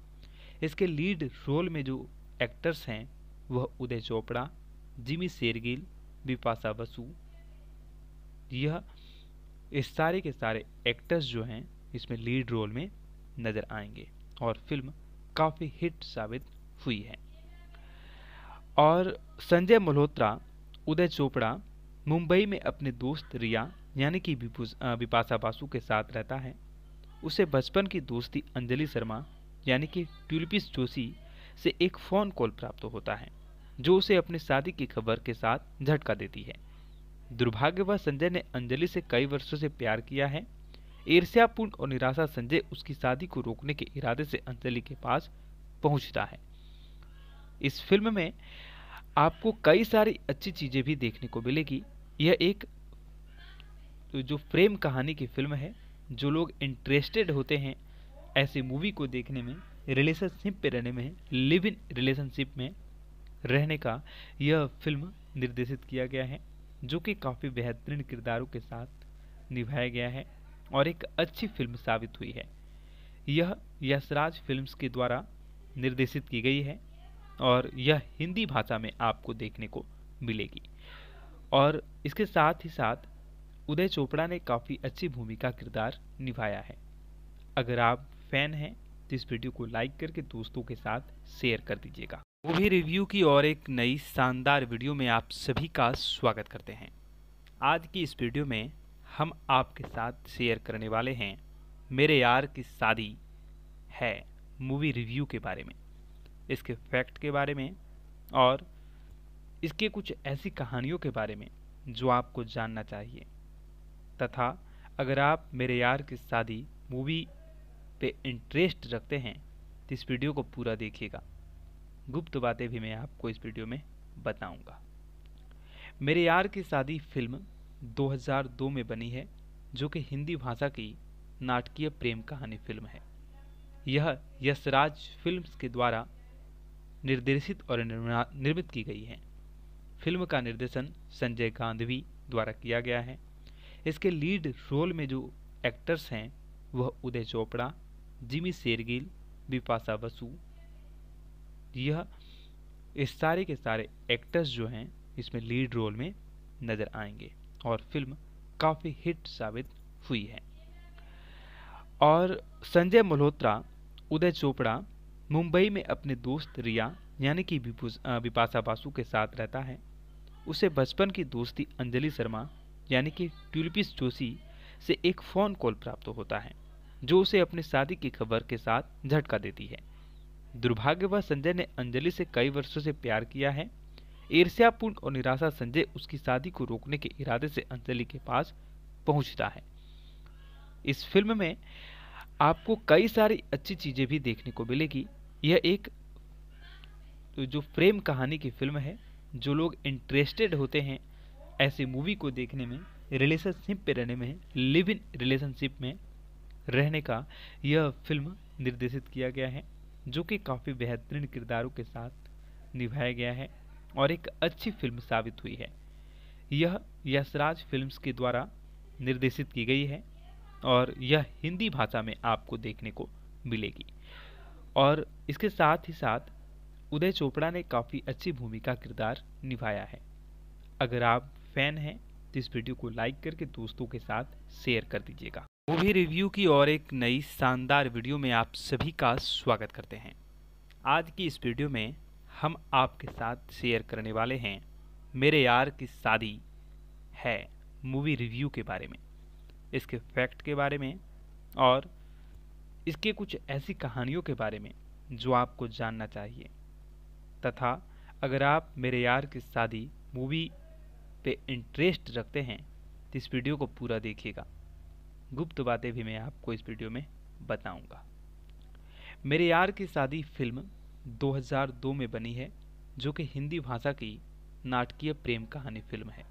इसके लीड रोल में जो एक्टर्स हैं वह उदय चोपड़ा जिमी शेरगिल बिपाशा बसु यह इस सारे के सारे एक्टर्स जो हैं इसमें लीड रोल में नज़र आएंगे और फिल्म काफ़ी हिट साबित हुई है और संजय मल्होत्रा उदय चोपड़ा मुंबई में अपने दोस्त रिया यानी कि विपाशा बासु के साथ रहता है उसे बचपन की दोस्ती अंजलि शर्मा यानी कि ट्यूलिपिस जोशी से एक फ़ोन कॉल प्राप्त होता है जो उसे अपने शादी की खबर के साथ झटका देती है दुर्भाग्यवश संजय ने अंजलि से कई वर्षों से प्यार किया है ईर्ष्यापूर्ण और निराशा संजय उसकी शादी को रोकने के इरादे से अंजलि के पास पहुंचता है इस फिल्म में आपको कई सारी अच्छी चीज़ें भी देखने को मिलेगी यह एक जो प्रेम कहानी की फिल्म है जो लोग इंटरेस्टेड होते हैं ऐसी मूवी को देखने में रिलेशनशिप पे रहने में लिव इन रिलेशनशिप में रहने का यह फिल्म निर्देशित किया गया है जो कि काफ़ी बेहतरीन किरदारों के साथ निभाया गया है और एक अच्छी फिल्म साबित हुई है यह यशराज फिल्म्स के द्वारा निर्देशित की गई है और यह हिंदी भाषा में आपको देखने को मिलेगी और इसके साथ ही साथ उदय चोपड़ा ने काफ़ी अच्छी भूमिका किरदार निभाया है अगर आप फैन हैं तो इस वीडियो को लाइक करके दोस्तों के साथ शेयर कर दीजिएगा मूवी रिव्यू की और एक नई शानदार वीडियो में आप सभी का स्वागत करते हैं आज की इस वीडियो में हम आपके साथ शेयर करने वाले हैं मेरे यार की शादी है मूवी रिव्यू के बारे में इसके फैक्ट के बारे में और इसके कुछ ऐसी कहानियों के बारे में जो आपको जानना चाहिए तथा अगर आप मेरे यार की शादी मूवी पे इंटरेस्ट रखते हैं तो इस वीडियो को पूरा देखिएगा गुप्त बातें भी मैं आपको इस वीडियो में बताऊंगा मेरे यार की शादी फिल्म 2002 में बनी है जो कि हिंदी भाषा की नाटकीय प्रेम कहानी फिल्म है यह यशराज फिल्म्स के द्वारा निर्देशित और निर्मित की गई है फिल्म का निर्देशन संजय गांधवी द्वारा किया गया है इसके लीड रोल में जो एक्टर्स हैं वह उदय चोपड़ा जिमी शेरगिल बिपाशा बसु यह इस सारे के सारे एक्टर्स जो हैं इसमें लीड रोल में नज़र आएंगे और फिल्म काफ़ी हिट साबित हुई है और संजय मल्होत्रा उदय चोपड़ा मुंबई में अपने दोस्त रिया यानी कि विपाशा बासु के साथ रहता है उसे बचपन की दोस्ती अंजलि शर्मा यानी कि ट्यूलिपिस जोशी से एक फ़ोन कॉल प्राप्त होता है जो उसे अपनी शादी की खबर के साथ झटका देती है दुर्भाग्यवश संजय ने अंजलि से कई वर्षों से प्यार किया है ईर्ष्यापूर्ण और निराशा संजय उसकी शादी को रोकने के इरादे से अंजलि के पास पहुंचता है इस फिल्म में आपको कई सारी अच्छी चीज़ें भी देखने को मिलेगी यह एक जो प्रेम कहानी की फिल्म है जो लोग इंटरेस्टेड होते हैं ऐसी मूवी को देखने में रिलेशनशिप पे रहने में लिव इन रिलेशनशिप में रहने का यह फिल्म निर्देशित किया गया है जो कि काफ़ी बेहतरीन किरदारों के साथ निभाया गया है और एक अच्छी फिल्म साबित हुई है यह यशराज फिल्म्स के द्वारा निर्देशित की गई है और यह हिंदी भाषा में आपको देखने को मिलेगी और इसके साथ ही साथ उदय चोपड़ा ने काफ़ी अच्छी भूमिका किरदार निभाया है अगर आप फैन हैं तो इस वीडियो को लाइक करके दोस्तों के साथ शेयर कर दीजिएगा मूवी रिव्यू की और एक नई शानदार वीडियो में आप सभी का स्वागत करते हैं आज की इस वीडियो में हम आपके साथ शेयर करने वाले हैं मेरे यार की शादी है मूवी रिव्यू के बारे में इसके फैक्ट के बारे में और इसके कुछ ऐसी कहानियों के बारे में जो आपको जानना चाहिए तथा अगर आप मेरे यार की शादी मूवी पे इंटरेस्ट रखते हैं तो इस वीडियो को पूरा देखिएगा गुप्त बातें भी मैं आपको इस वीडियो में बताऊंगा मेरे यार की शादी फिल्म 2002 में बनी है जो कि हिंदी भाषा की नाटकीय प्रेम कहानी फिल्म है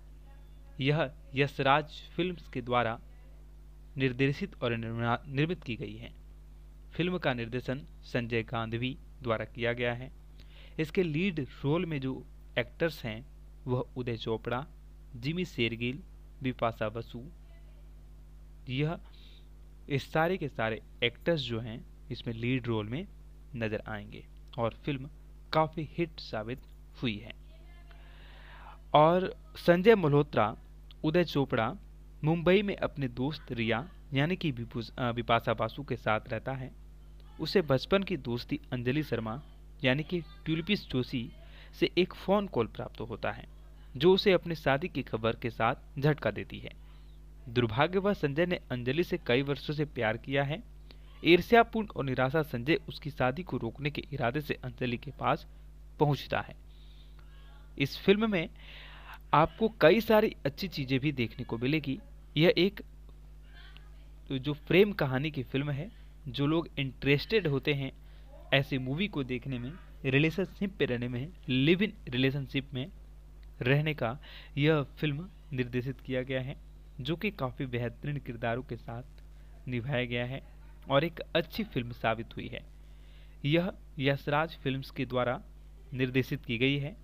यह यशराज फिल्म्स के द्वारा निर्देशित और निर्मित की गई है फिल्म का निर्देशन संजय गांधवी द्वारा किया गया है इसके लीड रोल में जो एक्टर्स हैं वह उदय चोपड़ा जिमी शेरगिल बिपाशा बसु यह इस सारे के सारे एक्टर्स जो हैं इसमें लीड रोल में नज़र आएंगे और फिल्म काफ़ी हिट साबित हुई है और संजय मल्होत्रा उदय चोपड़ा मुंबई में अपने दोस्त रिया यानी कि विपाशा बासु के साथ रहता है उसे बचपन की दोस्ती अंजलि शर्मा यानी कि ट्यूलिपिस जोशी से एक फ़ोन कॉल प्राप्त होता है जो उसे अपने शादी की खबर के साथ झटका देती है दुर्भाग्यवश संजय ने अंजलि से कई वर्षों से प्यार किया है ईर्ष्यापूर्ण और निराशा संजय उसकी शादी को रोकने के इरादे से अंजलि के पास पहुंचता है इस फिल्म में आपको कई सारी अच्छी चीज़ें भी देखने को मिलेगी यह एक जो प्रेम कहानी की फिल्म है जो लोग इंटरेस्टेड होते हैं ऐसी मूवी को देखने में रिलेशनशिप पे रहने में लिव इन रिलेशनशिप में रहने का यह फिल्म निर्देशित किया गया है जो कि काफ़ी बेहतरीन किरदारों के साथ निभाया गया है और एक अच्छी फिल्म साबित हुई है यह यशराज फिल्म्स के द्वारा निर्देशित की गई है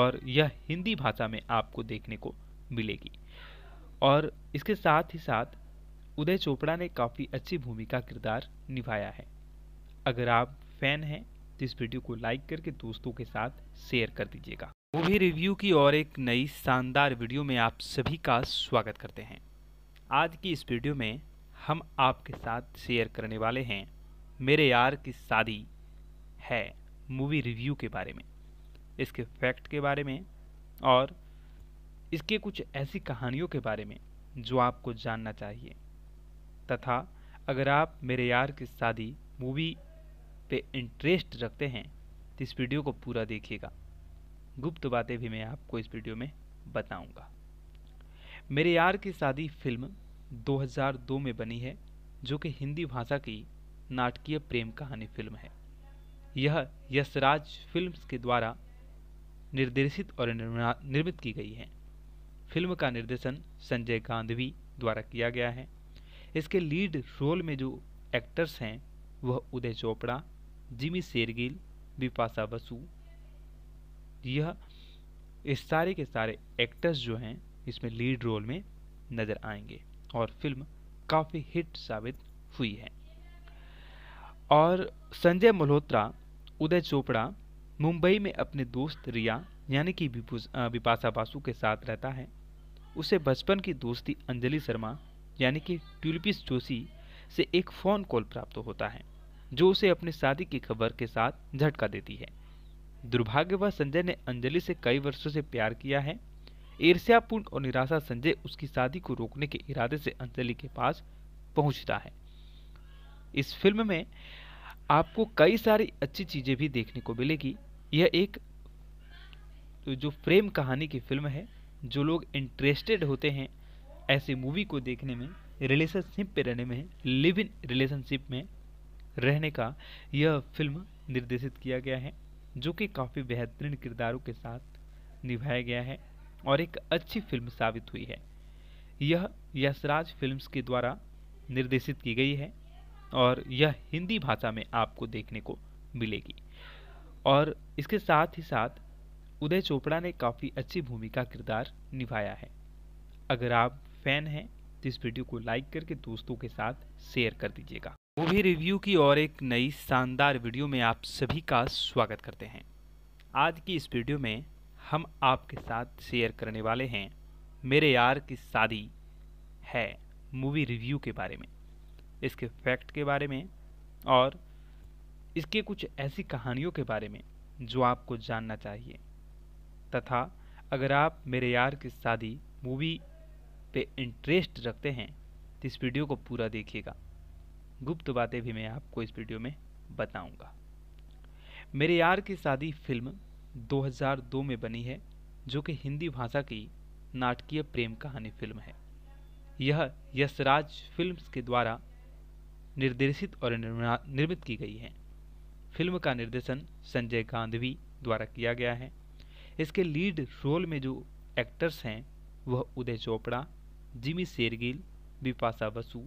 और यह हिंदी भाषा में आपको देखने को मिलेगी और इसके साथ ही साथ उदय चोपड़ा ने काफ़ी अच्छी भूमिका किरदार निभाया है अगर आप फैन हैं तो इस वीडियो को लाइक करके दोस्तों के साथ शेयर कर दीजिएगा मूवी रिव्यू की और एक नई शानदार वीडियो में आप सभी का स्वागत करते हैं आज की इस वीडियो में हम आपके साथ शेयर करने वाले हैं मेरे यार की शादी है मूवी रिव्यू के बारे में इसके फैक्ट के बारे में और इसके कुछ ऐसी कहानियों के बारे में जो आपको जानना चाहिए तथा अगर आप मेरे यार की शादी मूवी पे इंटरेस्ट रखते हैं तो इस वीडियो को पूरा देखिएगा गुप्त बातें भी मैं आपको इस वीडियो में बताऊंगा मेरे यार की शादी फिल्म 2002 में बनी है जो कि हिंदी भाषा की नाटकीय प्रेम कहानी फिल्म है यह यशराज फिल्म्स के द्वारा निर्देशित और निर्मित की गई है फिल्म का निर्देशन संजय गांधवी द्वारा किया गया है इसके लीड रोल में जो एक्टर्स हैं वह उदय चोपड़ा जिमी शेरगिल बिपाशा बसु यह इस सारे के सारे एक्टर्स जो हैं इसमें लीड रोल में नज़र आएंगे और फिल्म काफ़ी हिट साबित हुई है और संजय मल्होत्रा उदय चोपड़ा मुंबई में अपने दोस्त रिया यानी कि बिपाशा बासु के साथ रहता है उसे बचपन की दोस्ती अंजलि शर्मा यानी कि ट्यूलिपिस जोशी से एक फ़ोन कॉल प्राप्त होता है जो उसे अपनी शादी की खबर के साथ झटका देती है दुर्भाग्यवश संजय ने अंजलि से कई वर्षों से प्यार किया है ईर्ष्यापूर्ण और निराशा संजय उसकी शादी को रोकने के इरादे से अंजलि के पास पहुंचता है इस फिल्म में आपको कई सारी अच्छी चीज़ें भी देखने को मिलेगी यह एक जो प्रेम कहानी की फिल्म है जो लोग इंटरेस्टेड होते हैं ऐसी मूवी को देखने में रिलेशनशिप पे रहने में लिव इन रिलेशनशिप में रहने का यह फिल्म निर्देशित किया गया है जो कि काफ़ी बेहतरीन किरदारों के साथ निभाया गया है और एक अच्छी फिल्म साबित हुई है यह यशराज फिल्म्स के द्वारा निर्देशित की गई है और यह हिंदी भाषा में आपको देखने को मिलेगी और इसके साथ ही साथ उदय चोपड़ा ने काफ़ी अच्छी भूमिका किरदार निभाया है अगर आप फैन हैं तो इस वीडियो को लाइक करके दोस्तों के साथ शेयर कर दीजिएगा मूवी रिव्यू की और एक नई शानदार वीडियो में आप सभी का स्वागत करते हैं आज की इस वीडियो में हम आपके साथ शेयर करने वाले हैं मेरे यार की शादी है मूवी रिव्यू के बारे में इसके फैक्ट के बारे में और इसके कुछ ऐसी कहानियों के बारे में जो आपको जानना चाहिए तथा अगर आप मेरे यार की शादी मूवी पे इंटरेस्ट रखते हैं तो इस वीडियो को पूरा देखिएगा गुप्त बातें भी मैं आपको इस वीडियो में बताऊंगा मेरे यार की शादी फिल्म 2002 में बनी है जो कि हिंदी भाषा की नाटकीय प्रेम कहानी फिल्म है यह यशराज फिल्म्स के द्वारा निर्देशित और निर्मित की गई है फिल्म का निर्देशन संजय गांधवी द्वारा किया गया है इसके लीड रोल में जो एक्टर्स हैं वह उदय चोपड़ा जिमी शेरगिल बिपाशा बसु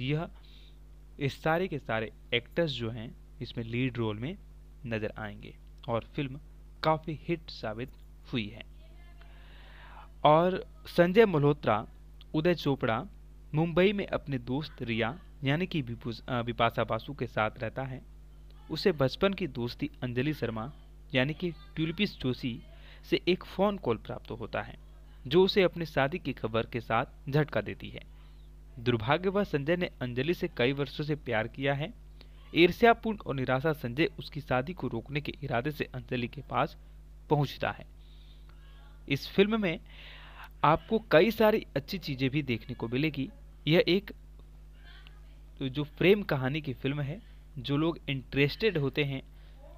यह इस सारे के सारे एक्टर्स जो हैं इसमें लीड रोल में नज़र आएंगे और फिल्म काफ़ी हिट साबित हुई है और संजय मल्होत्रा उदय चोपड़ा मुंबई में अपने दोस्त रिया यानी कि बिपाशा बासु के साथ रहता है उसे बचपन की दोस्ती अंजलि शर्मा यानी कि ट्यूलिपिस जोशी से एक फ़ोन कॉल प्राप्त होता है जो उसे अपनी शादी की खबर के साथ झटका देती है दुर्भाग्यवश संजय ने अंजलि से कई वर्षों से प्यार किया है ईर्ष्यापूर्ण और निराशा संजय उसकी शादी को रोकने के इरादे से अंजलि के पास पहुंचता है इस फिल्म में आपको कई सारी अच्छी चीज़ें भी देखने को मिलेगी यह एक जो प्रेम कहानी की फिल्म है जो लोग इंटरेस्टेड होते हैं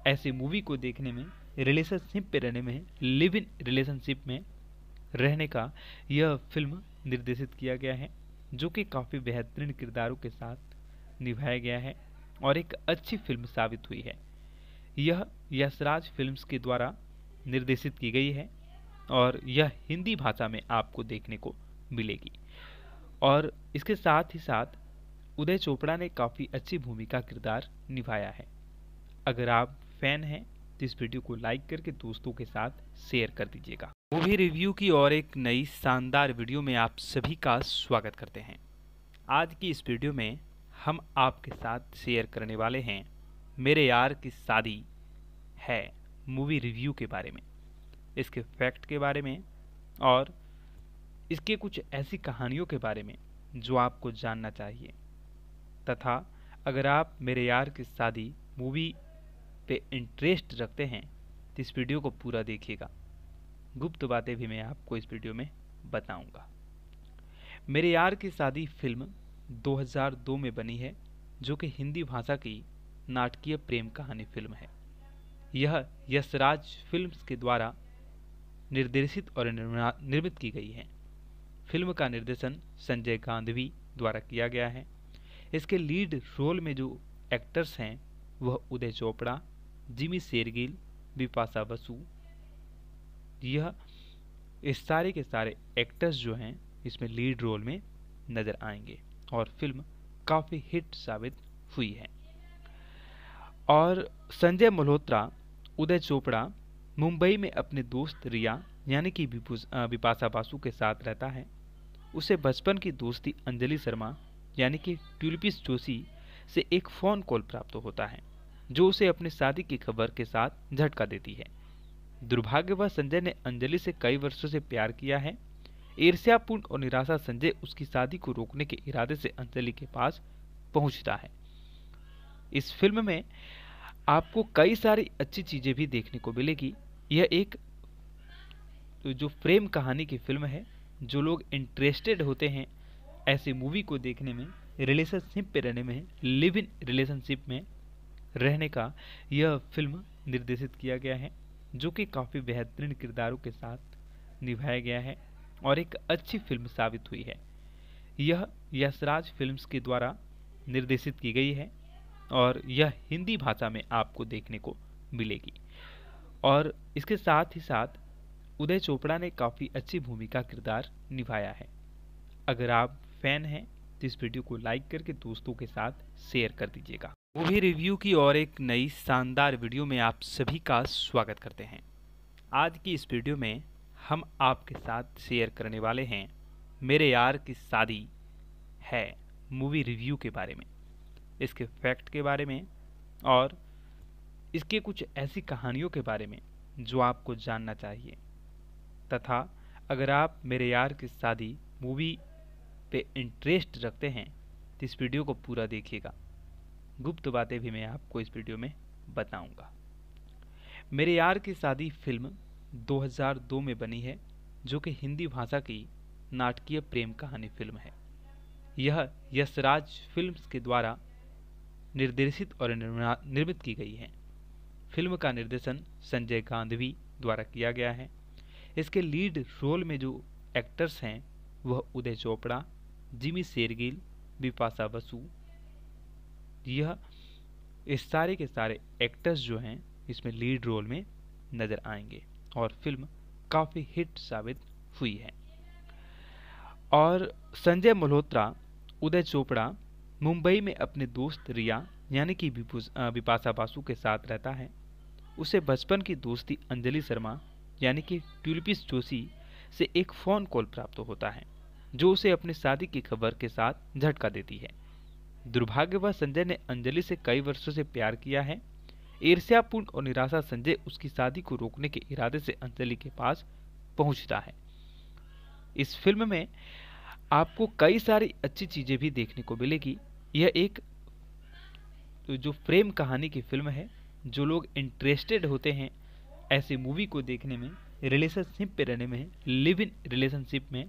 ऐसी मूवी को देखने में रिलेशनशिप पे रहने में लिव इन रिलेशनशिप में रहने का यह फिल्म निर्देशित किया गया है जो कि काफ़ी बेहतरीन किरदारों के साथ निभाया गया है और एक अच्छी फिल्म साबित हुई है यह यशराज फिल्म्स के द्वारा निर्देशित की गई है और यह हिंदी भाषा में आपको देखने को मिलेगी और इसके साथ ही साथ उदय चोपड़ा ने काफ़ी अच्छी भूमिका किरदार निभाया है अगर आप फैन हैं तो इस वीडियो को लाइक करके दोस्तों के साथ शेयर कर दीजिएगा मूवी रिव्यू की और एक नई शानदार वीडियो में आप सभी का स्वागत करते हैं आज की इस वीडियो में हम आपके साथ शेयर करने वाले हैं मेरे यार की शादी है मूवी रिव्यू के बारे में इसके फैक्ट के बारे में और इसके कुछ ऐसी कहानियों के बारे में जो आपको जानना चाहिए तथा अगर आप मेरे यार की शादी मूवी पे इंटरेस्ट रखते हैं तो इस वीडियो को पूरा देखिएगा गुप्त बातें भी मैं आपको इस वीडियो में बताऊंगा मेरे यार की शादी फिल्म 2002 में बनी है जो कि हिंदी भाषा की नाटकीय प्रेम कहानी फिल्म है यह यशराज फिल्म्स के द्वारा निर्देशित और निर्मित की गई है फिल्म का निर्देशन संजय गांधवी द्वारा किया गया है इसके लीड रोल में जो एक्टर्स हैं वह उदय चोपड़ा जिमी शेरगिल बिपाशा बसु यह इस सारे के सारे एक्टर्स जो हैं इसमें लीड रोल में नज़र आएंगे और फिल्म काफ़ी हिट साबित हुई है और संजय मल्होत्रा उदय चोपड़ा मुंबई में अपने दोस्त रिया यानी कि बिपाशा बासु के साथ रहता है उसे बचपन की दोस्ती अंजलि शर्मा यानी कि ट्यूलिपिस जोशी से एक फ़ोन कॉल प्राप्त होता है जो उसे अपनी शादी की खबर के साथ झटका देती है दुर्भाग्यवश संजय ने अंजलि से कई वर्षों से प्यार किया है ईर्ष्यापूर्ण और निराशा संजय उसकी शादी को रोकने के इरादे से अंजलि के पास पहुंचता है इस फिल्म में आपको कई सारी अच्छी चीज़ें भी देखने को मिलेगी यह एक जो प्रेम कहानी की फिल्म है जो लोग इंटरेस्टेड होते हैं ऐसी मूवी को देखने में रिलेशनशिप पे रहने में लिव इन रिलेशनशिप में रहने का यह फिल्म निर्देशित किया गया है जो कि काफ़ी बेहतरीन किरदारों के साथ निभाया गया है और एक अच्छी फिल्म साबित हुई है यह यशराज फिल्म्स के द्वारा निर्देशित की गई है और यह हिंदी भाषा में आपको देखने को मिलेगी और इसके साथ ही साथ उदय चोपड़ा ने काफ़ी अच्छी भूमिका किरदार निभाया है अगर आप फैन हैं तो इस वीडियो को लाइक करके दोस्तों के साथ शेयर कर दीजिएगा मूवी रिव्यू की और एक नई शानदार वीडियो में आप सभी का स्वागत करते हैं आज की इस वीडियो में हम आपके साथ शेयर करने वाले हैं मेरे यार की शादी है मूवी रिव्यू के बारे में इसके फैक्ट के बारे में और इसके कुछ ऐसी कहानियों के बारे में जो आपको जानना चाहिए तथा अगर आप मेरे यार की शादी मूवी पे इंटरेस्ट रखते हैं तो इस वीडियो को पूरा देखिएगा गुप्त बातें भी मैं आपको इस वीडियो में बताऊंगा मेरे यार की शादी फिल्म 2002 में बनी है जो कि हिंदी भाषा की नाटकीय प्रेम कहानी फिल्म है यह यशराज फिल्म्स के द्वारा निर्देशित और निर्मित की गई है फिल्म का निर्देशन संजय गांधवी द्वारा किया गया है इसके लीड रोल में जो एक्टर्स हैं वह उदय चोपड़ा जिमी शेरगिल बिपाशा बसु यह इस सारे के सारे एक्टर्स जो हैं इसमें लीड रोल में नज़र आएंगे और फिल्म काफ़ी हिट साबित हुई है और संजय मल्होत्रा उदय चोपड़ा मुंबई में अपने दोस्त रिया यानी कि बिपाशा बासु के साथ रहता है उसे बचपन की दोस्ती अंजलि शर्मा यानी कि ट्यूलिपिस जोशी से एक फ़ोन कॉल प्राप्त होता है जो उसे अपने शादी की खबर के साथ झटका देती है दुर्भाग्यवश संजय ने अंजलि से कई वर्षों से प्यार किया है ईर्ष्यापूर्ण और निराशा संजय उसकी शादी को रोकने के इरादे से अंजलि के पास पहुंचता है इस फिल्म में आपको कई सारी अच्छी चीज़ें भी देखने को मिलेगी यह एक जो प्रेम कहानी की फिल्म है जो लोग इंटरेस्टेड होते हैं ऐसी मूवी को देखने में रिलेशनशिप पे रहने में लिव इन रिलेशनशिप में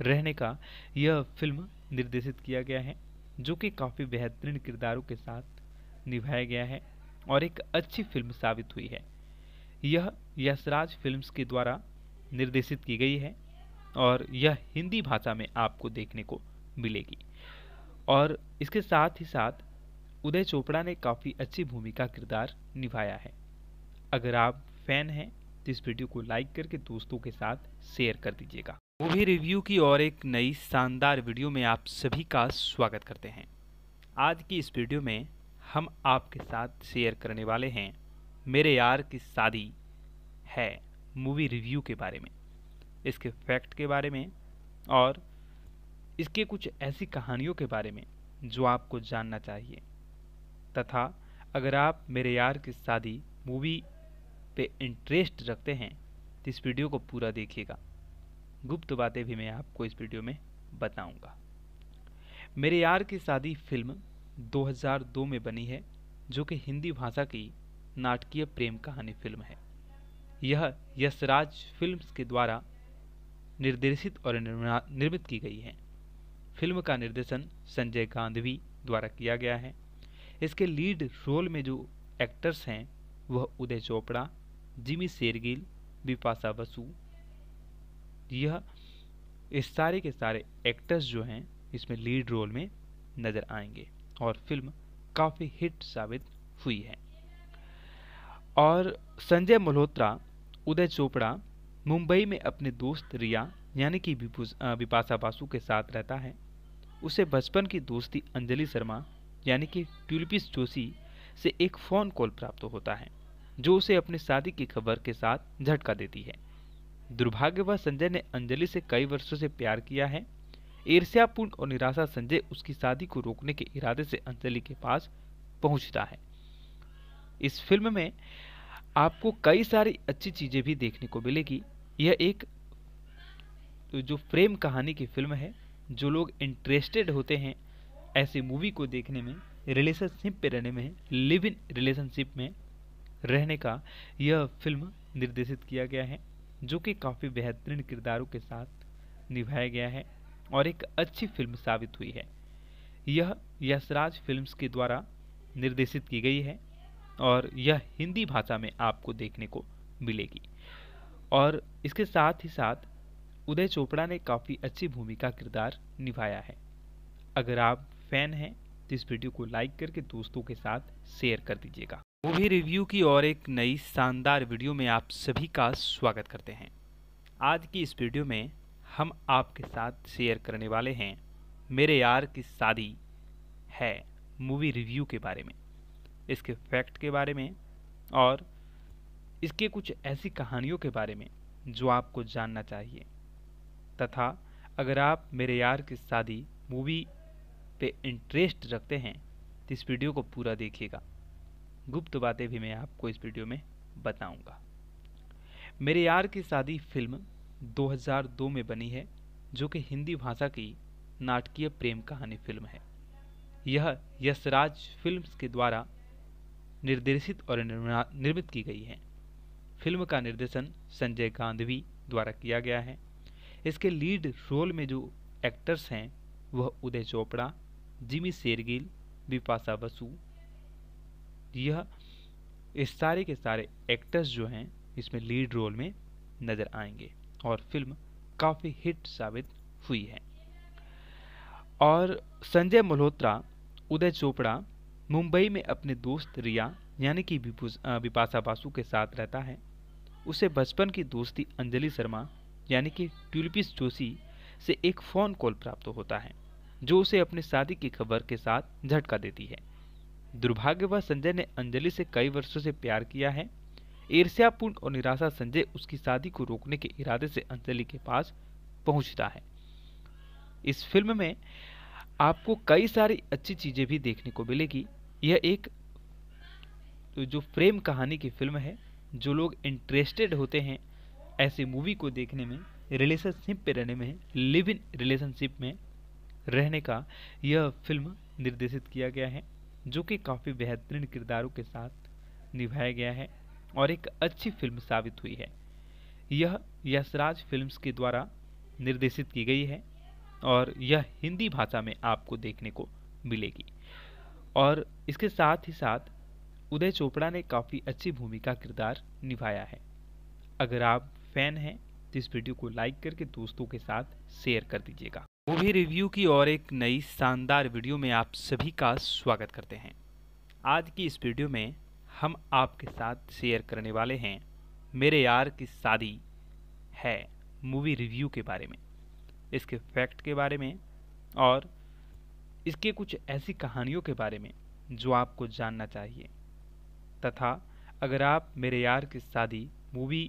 रहने का यह फिल्म निर्देशित किया गया है जो कि काफ़ी बेहतरीन किरदारों के साथ निभाया गया है और एक अच्छी फिल्म साबित हुई है यह यशराज फिल्म्स के द्वारा निर्देशित की गई है और यह हिंदी भाषा में आपको देखने को मिलेगी और इसके साथ ही साथ उदय चोपड़ा ने काफ़ी अच्छी भूमिका किरदार निभाया है अगर आप फैन हैं तो इस वीडियो को लाइक करके दोस्तों के साथ शेयर कर दीजिएगा मूवी रिव्यू की और एक नई शानदार वीडियो में आप सभी का स्वागत करते हैं आज की इस वीडियो में हम आपके साथ शेयर करने वाले हैं मेरे यार की शादी है मूवी रिव्यू के बारे में इसके फैक्ट के बारे में और इसके कुछ ऐसी कहानियों के बारे में जो आपको जानना चाहिए तथा अगर आप मेरे यार की शादी मूवी पे इंटरेस्ट रखते हैं तो इस वीडियो को पूरा देखिएगा गुप्त बातें भी मैं आपको इस वीडियो में बताऊंगा मेरे यार की शादी फिल्म 2002 में बनी है जो कि हिंदी भाषा की नाटकीय प्रेम कहानी फिल्म है यह यशराज फिल्म्स के द्वारा निर्देशित और निर्मित की गई है फिल्म का निर्देशन संजय गांधवी द्वारा किया गया है इसके लीड रोल में जो एक्टर्स हैं वह उदय चोपड़ा जिमी शेरगिल बिपाशा बसु यह इस सारे के सारे एक्टर्स जो हैं इसमें लीड रोल में नज़र आएंगे और फिल्म काफ़ी हिट साबित हुई है और संजय मल्होत्रा उदय चोपड़ा मुंबई में अपने दोस्त रिया यानी कि विपाशा बासु के साथ रहता है उसे बचपन की दोस्ती अंजलि शर्मा यानी कि ट्यूलिपिस जोशी से एक फ़ोन कॉल प्राप्त होता है जो उसे अपनी शादी की खबर के साथ झटका देती है दुर्भाग्यवश संजय ने अंजलि से कई वर्षों से प्यार किया है ईर्ष्यापूर्ण और निराशा संजय उसकी शादी को रोकने के इरादे से अंजलि के पास पहुंचता है इस फिल्म में आपको कई सारी अच्छी चीज़ें भी देखने को मिलेगी यह एक जो प्रेम कहानी की फिल्म है जो लोग इंटरेस्टेड होते हैं ऐसी मूवी को देखने में रिलेशनशिप पे रहने में लिव इन रिलेशनशिप में रहने का यह फिल्म निर्देशित किया गया है जो कि काफ़ी बेहतरीन किरदारों के साथ निभाया गया है और एक अच्छी फिल्म साबित हुई है यह यशराज फिल्म्स के द्वारा निर्देशित की गई है और यह हिंदी भाषा में आपको देखने को मिलेगी और इसके साथ ही साथ उदय चोपड़ा ने काफ़ी अच्छी भूमिका किरदार निभाया है अगर आप फैन हैं तो इस वीडियो को लाइक करके दोस्तों के साथ शेयर कर दीजिएगा मूवी रिव्यू की और एक नई शानदार वीडियो में आप सभी का स्वागत करते हैं आज की इस वीडियो में हम आपके साथ शेयर करने वाले हैं मेरे यार की शादी है मूवी रिव्यू के बारे में इसके फैक्ट के बारे में और इसके कुछ ऐसी कहानियों के बारे में जो आपको जानना चाहिए तथा अगर आप मेरे यार की शादी मूवी पे इंटरेस्ट रखते हैं तो इस वीडियो को पूरा देखिएगा गुप्त बातें भी मैं आपको इस वीडियो में बताऊंगा मेरे यार की शादी फिल्म 2002 में बनी है जो कि हिंदी भाषा की नाटकीय प्रेम कहानी फिल्म है यह यशराज फिल्म्स के द्वारा निर्देशित और निर्मित की गई है फिल्म का निर्देशन संजय गांधवी द्वारा किया गया है इसके लीड रोल में जो एक्टर्स हैं वह उदय चोपड़ा जिमी शेरगिल बिपाशा बसु यह इस सारे के सारे एक्टर्स जो हैं इसमें लीड रोल में नज़र आएंगे और फिल्म काफ़ी हिट साबित हुई है और संजय मल्होत्रा उदय चोपड़ा मुंबई में अपने दोस्त रिया यानी कि बिपाशा बासु के साथ रहता है उसे बचपन की दोस्ती अंजलि शर्मा यानी कि ट्यूलिपिस जोशी से एक फ़ोन कॉल प्राप्त होता है जो उसे अपने शादी की खबर के साथ झटका देती है दुर्भाग्यवश संजय ने अंजलि से कई वर्षों से प्यार किया है ईर्ष्यापूर्ण और निराशा संजय उसकी शादी को रोकने के इरादे से अंजलि के पास पहुंचता है इस फिल्म में आपको कई सारी अच्छी चीज़ें भी देखने को मिलेगी यह एक जो प्रेम कहानी की फिल्म है जो लोग इंटरेस्टेड होते हैं ऐसी मूवी को देखने में रिलेशनशिप पे रहने में लिव इन रिलेशनशिप में रहने का यह फिल्म निर्देशित किया गया है जो कि काफ़ी बेहतरीन किरदारों के साथ निभाया गया है और एक अच्छी फिल्म साबित हुई है यह यशराज फिल्म्स के द्वारा निर्देशित की गई है और यह हिंदी भाषा में आपको देखने को मिलेगी और इसके साथ ही साथ उदय चोपड़ा ने काफ़ी अच्छी भूमिका किरदार निभाया है अगर आप फैन हैं तो इस वीडियो को लाइक करके दोस्तों के साथ शेयर कर दीजिएगा मूवी रिव्यू की और एक नई शानदार वीडियो में आप सभी का स्वागत करते हैं आज की इस वीडियो में हम आपके साथ शेयर करने वाले हैं मेरे यार की शादी है मूवी रिव्यू के बारे में इसके फैक्ट के बारे में और इसके कुछ ऐसी कहानियों के बारे में जो आपको जानना चाहिए तथा अगर आप मेरे यार की शादी मूवी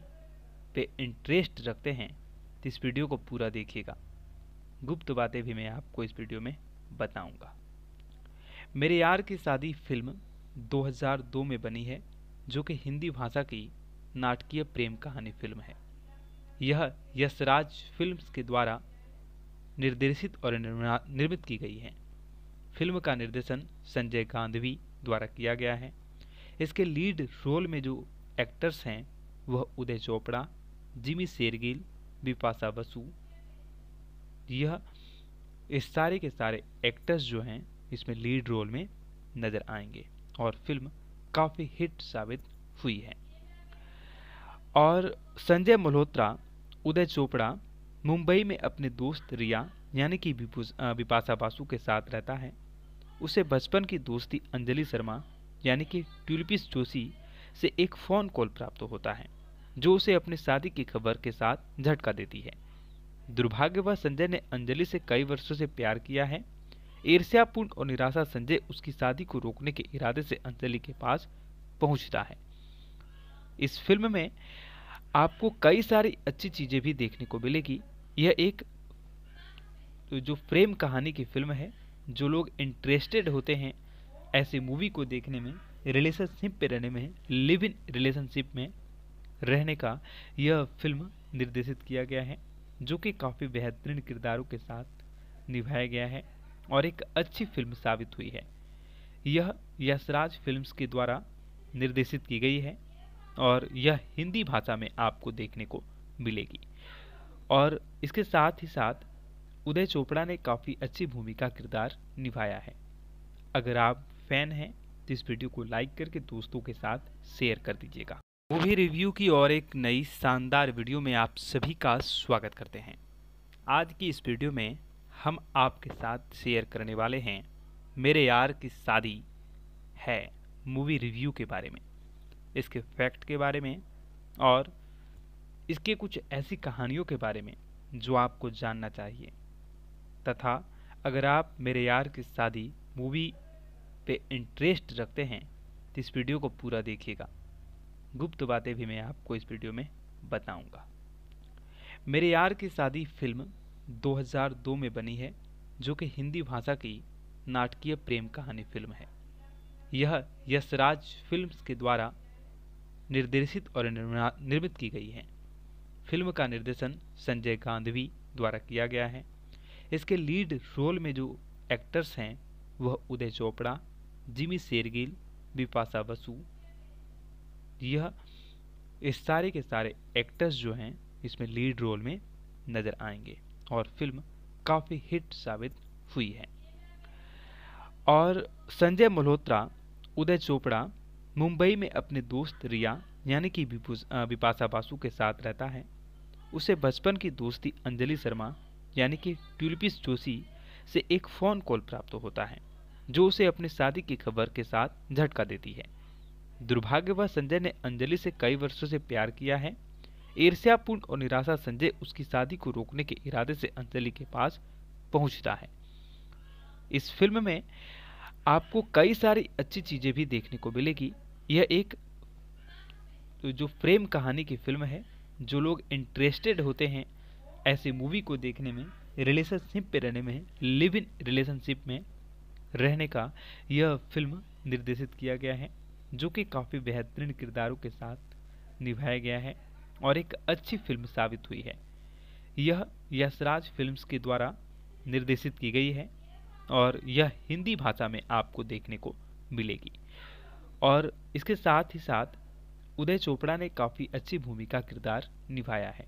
पे इंटरेस्ट रखते हैं तो इस वीडियो को पूरा देखिएगा गुप्त बातें भी मैं आपको इस वीडियो में बताऊंगा मेरे यार की शादी फिल्म 2002 में बनी है जो कि हिंदी भाषा की नाटकीय प्रेम कहानी फिल्म है यह यशराज फिल्म्स के द्वारा निर्देशित और निर्मित की गई है फिल्म का निर्देशन संजय गांधवी द्वारा किया गया है इसके लीड रोल में जो एक्टर्स हैं वह उदय चोपड़ा जिमी शेरगिल बिपाशा बसु यह इस सारे के सारे एक्टर्स जो हैं इसमें लीड रोल में नज़र आएंगे और फिल्म काफ़ी हिट साबित हुई है और संजय मल्होत्रा उदय चोपड़ा मुंबई में अपने दोस्त रिया यानी कि विपाशा बासु के साथ रहता है उसे बचपन की दोस्ती अंजलि शर्मा यानी कि ट्यूलिपिस जोशी से एक फ़ोन कॉल प्राप्त होता है जो उसे अपने शादी की खबर के साथ झटका देती है दुर्भाग्यवश संजय ने अंजलि से कई वर्षों से प्यार किया है ईर्ष्यापूर्ण और निराशा संजय उसकी शादी को रोकने के इरादे से अंजलि के पास पहुंचता है इस फिल्म में आपको कई सारी अच्छी चीज़ें भी देखने को मिलेगी यह एक जो प्रेम कहानी की फिल्म है जो लोग इंटरेस्टेड होते हैं ऐसी मूवी को देखने में रिलेशनशिप पे रहने में लिव इन रिलेशनशिप में रहने का यह फिल्म निर्देशित किया गया है जो कि काफ़ी बेहतरीन किरदारों के साथ निभाया गया है और एक अच्छी फिल्म साबित हुई है यह यशराज फिल्म्स के द्वारा निर्देशित की गई है और यह हिंदी भाषा में आपको देखने को मिलेगी और इसके साथ ही साथ उदय चोपड़ा ने काफ़ी अच्छी भूमिका किरदार निभाया है अगर आप फैन हैं तो इस वीडियो को लाइक करके दोस्तों के साथ शेयर कर दीजिएगा मूवी रिव्यू की और एक नई शानदार वीडियो में आप सभी का स्वागत करते हैं आज की इस वीडियो में हम आपके साथ शेयर करने वाले हैं मेरे यार की शादी है मूवी रिव्यू के बारे में इसके फैक्ट के बारे में और इसके कुछ ऐसी कहानियों के बारे में जो आपको जानना चाहिए तथा अगर आप मेरे यार की शादी मूवी पे इंटरेस्ट रखते हैं तो इस वीडियो को पूरा देखिएगा गुप्त बातें भी मैं आपको इस वीडियो में बताऊंगा मेरे यार की शादी फिल्म 2002 में बनी है जो कि हिंदी भाषा की नाटकीय प्रेम कहानी फिल्म है यह यशराज फिल्म्स के द्वारा निर्देशित और निर्मित की गई है फिल्म का निर्देशन संजय गांधवी द्वारा किया गया है इसके लीड रोल में जो एक्टर्स हैं वह उदय चोपड़ा जिमी शेरगिल बिपाशा बसु यह इस सारे के सारे एक्टर्स जो हैं इसमें लीड रोल में नज़र आएंगे और फिल्म काफ़ी हिट साबित हुई है और संजय मल्होत्रा उदय चोपड़ा मुंबई में अपने दोस्त रिया यानी कि विपाशा बासु के साथ रहता है उसे बचपन की दोस्ती अंजलि शर्मा यानी कि ट्यूलिपिस जोशी से एक फ़ोन कॉल प्राप्त होता है जो उसे अपनी शादी की खबर के साथ झटका देती है दुर्भाग्यवश संजय ने अंजलि से कई वर्षों से प्यार किया है ईर्ष्यापूर्ण और निराशा संजय उसकी शादी को रोकने के इरादे से अंजलि के पास पहुंचता है इस फिल्म में आपको कई सारी अच्छी चीज़ें भी देखने को मिलेगी यह एक जो प्रेम कहानी की फिल्म है जो लोग इंटरेस्टेड होते हैं ऐसी मूवी को देखने में रिलेशनशिप पे रहने में लिव इन रिलेशनशिप में रहने का यह फिल्म निर्देशित किया गया है जो कि काफ़ी बेहतरीन किरदारों के साथ निभाया गया है और एक अच्छी फिल्म साबित हुई है यह यशराज फिल्म्स के द्वारा निर्देशित की गई है और यह हिंदी भाषा में आपको देखने को मिलेगी और इसके साथ ही साथ उदय चोपड़ा ने काफ़ी अच्छी भूमिका किरदार निभाया है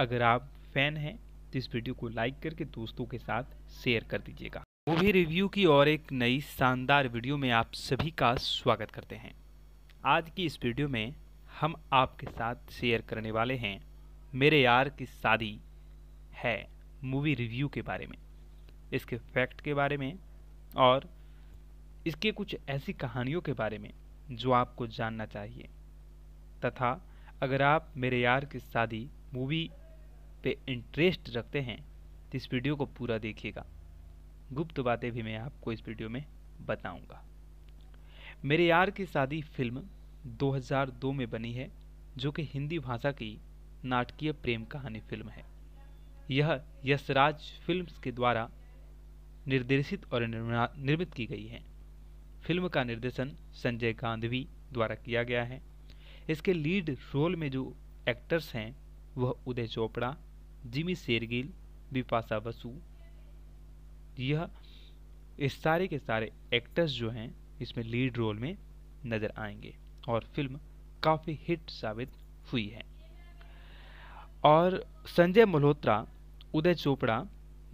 अगर आप फैन हैं तो इस वीडियो को लाइक करके दोस्तों के साथ शेयर कर दीजिएगा मूवी रिव्यू की और एक नई शानदार वीडियो में आप सभी का स्वागत करते हैं आज की इस वीडियो में हम आपके साथ शेयर करने वाले हैं मेरे यार की शादी है मूवी रिव्यू के बारे में इसके फैक्ट के बारे में और इसके कुछ ऐसी कहानियों के बारे में जो आपको जानना चाहिए तथा अगर आप मेरे यार की शादी मूवी पे इंटरेस्ट रखते हैं तो इस वीडियो को पूरा देखिएगा गुप्त बातें भी मैं आपको इस वीडियो में बताऊंगा मेरे यार की शादी फिल्म 2002 में बनी है जो कि हिंदी भाषा की नाटकीय प्रेम कहानी फिल्म है यह यशराज फिल्म्स के द्वारा निर्देशित और निर्मित की गई है फिल्म का निर्देशन संजय गांधवी द्वारा किया गया है इसके लीड रोल में जो एक्टर्स हैं वह उदय चोपड़ा जिमी शेरगिल बिपाशा बसु यह इस सारे के सारे एक्टर्स जो हैं इसमें लीड रोल में नज़र आएंगे और फिल्म काफ़ी हिट साबित हुई है और संजय मल्होत्रा उदय चोपड़ा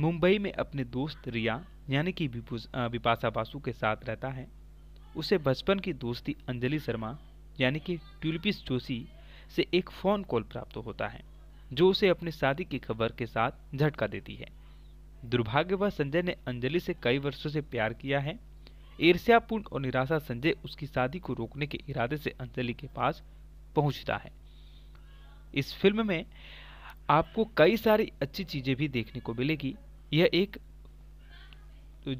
मुंबई में अपने दोस्त रिया यानी कि बिपाशा बासु के साथ रहता है उसे बचपन की दोस्ती अंजलि शर्मा यानी कि ट्यूलिपिस जोशी से एक फ़ोन कॉल प्राप्त होता है जो उसे अपनी शादी की खबर के साथ झटका देती है दुर्भाग्यवश संजय ने अंजलि से कई वर्षों से प्यार किया है ईर्ष्यापूर्ण और निराशा संजय उसकी शादी को रोकने के इरादे से अंजलि के पास पहुंचता है इस फिल्म में आपको कई सारी अच्छी चीज़ें भी देखने को मिलेगी यह एक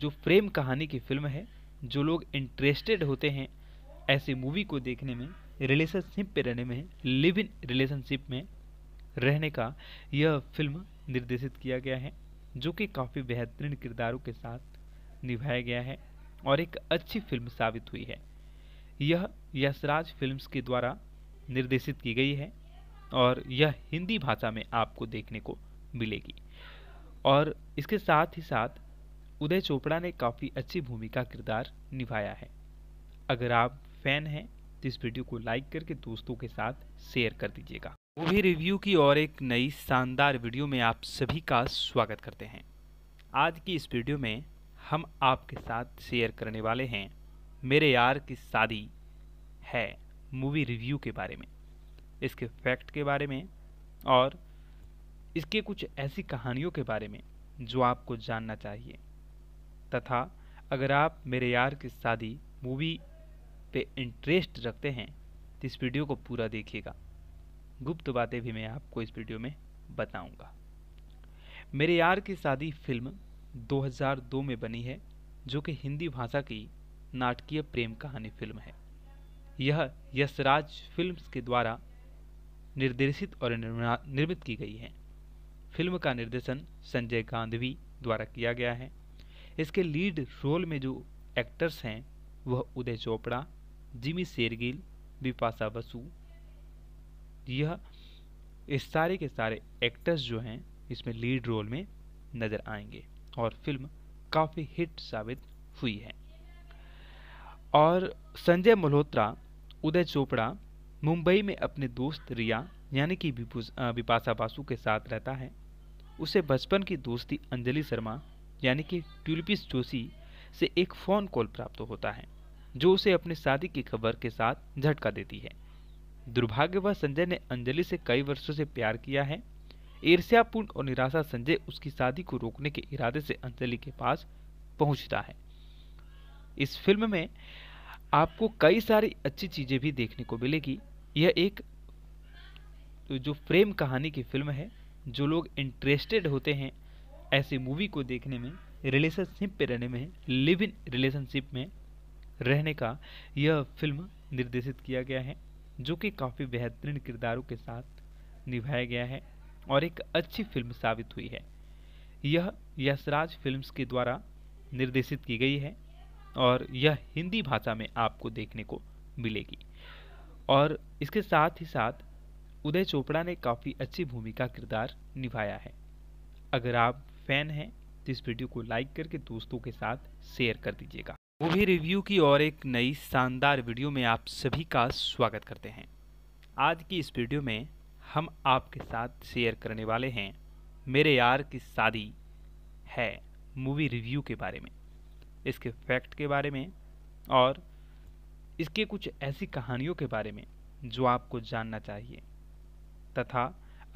जो प्रेम कहानी की फिल्म है जो लोग इंटरेस्टेड होते हैं ऐसी मूवी को देखने में रिलेशनशिप पे रहने में लिव इन रिलेशनशिप में रहने का यह फिल्म निर्देशित किया गया है जो कि काफ़ी बेहतरीन किरदारों के साथ निभाया गया है और एक अच्छी फिल्म साबित हुई है यह यशराज फिल्म्स के द्वारा निर्देशित की गई है और यह हिंदी भाषा में आपको देखने को मिलेगी और इसके साथ ही साथ उदय चोपड़ा ने काफ़ी अच्छी भूमिका किरदार निभाया है अगर आप फैन हैं तो इस वीडियो को लाइक करके दोस्तों के साथ शेयर कर दीजिएगा मूवी रिव्यू की और एक नई शानदार वीडियो में आप सभी का स्वागत करते हैं आज की इस वीडियो में हम आपके साथ शेयर करने वाले हैं मेरे यार की शादी है मूवी रिव्यू के बारे में इसके फैक्ट के बारे में और इसके कुछ ऐसी कहानियों के बारे में जो आपको जानना चाहिए तथा अगर आप मेरे यार की शादी मूवी पे इंटरेस्ट रखते हैं तो इस वीडियो को पूरा देखिएगा गुप्त बातें भी मैं आपको इस वीडियो में बताऊंगा मेरे यार की शादी फिल्म 2002 में बनी है जो कि हिंदी भाषा की नाटकीय प्रेम कहानी फिल्म है यह यशराज फिल्म्स के द्वारा निर्देशित और निर्मित की गई है फिल्म का निर्देशन संजय गांधवी द्वारा किया गया है इसके लीड रोल में जो एक्टर्स हैं वह उदय चोपड़ा जिमी शेरगिल बिपाशा बसु यह इस सारे के सारे एक्टर्स जो हैं इसमें लीड रोल में नज़र आएंगे और फिल्म काफ़ी हिट साबित हुई है और संजय मल्होत्रा उदय चोपड़ा मुंबई में अपने दोस्त रिया यानी कि बिपाशा बासु के साथ रहता है उसे बचपन की दोस्ती अंजलि शर्मा यानी कि ट्यूलिपिस जोशी से एक फ़ोन कॉल प्राप्त होता है जो उसे अपने शादी की खबर के साथ झटका देती है दुर्भाग्यवश संजय ने अंजलि से कई वर्षों से प्यार किया है ईर्ष्यापूर्ण और निराशा संजय उसकी शादी को रोकने के इरादे से अंजलि के पास पहुंचता है इस फिल्म में आपको कई सारी अच्छी चीज़ें भी देखने को मिलेगी यह एक जो प्रेम कहानी की फिल्म है जो लोग इंटरेस्टेड होते हैं ऐसी मूवी को देखने में रिलेशनशिप पे रहने में लिव इन रिलेशनशिप में रहने का यह फिल्म निर्देशित किया गया है जो कि काफ़ी बेहतरीन किरदारों के साथ निभाया गया है और एक अच्छी फिल्म साबित हुई है यह यशराज फिल्म्स के द्वारा निर्देशित की गई है और यह हिंदी भाषा में आपको देखने को मिलेगी और इसके साथ ही साथ उदय चोपड़ा ने काफ़ी अच्छी भूमिका किरदार निभाया है अगर आप फैन हैं तो इस वीडियो को लाइक करके दोस्तों के साथ शेयर कर दीजिएगा मूवी रिव्यू की और एक नई शानदार वीडियो में आप सभी का स्वागत करते हैं आज की इस वीडियो में हम आपके साथ शेयर करने वाले हैं मेरे यार की शादी है मूवी रिव्यू के बारे में इसके फैक्ट के बारे में और इसके कुछ ऐसी कहानियों के बारे में जो आपको जानना चाहिए तथा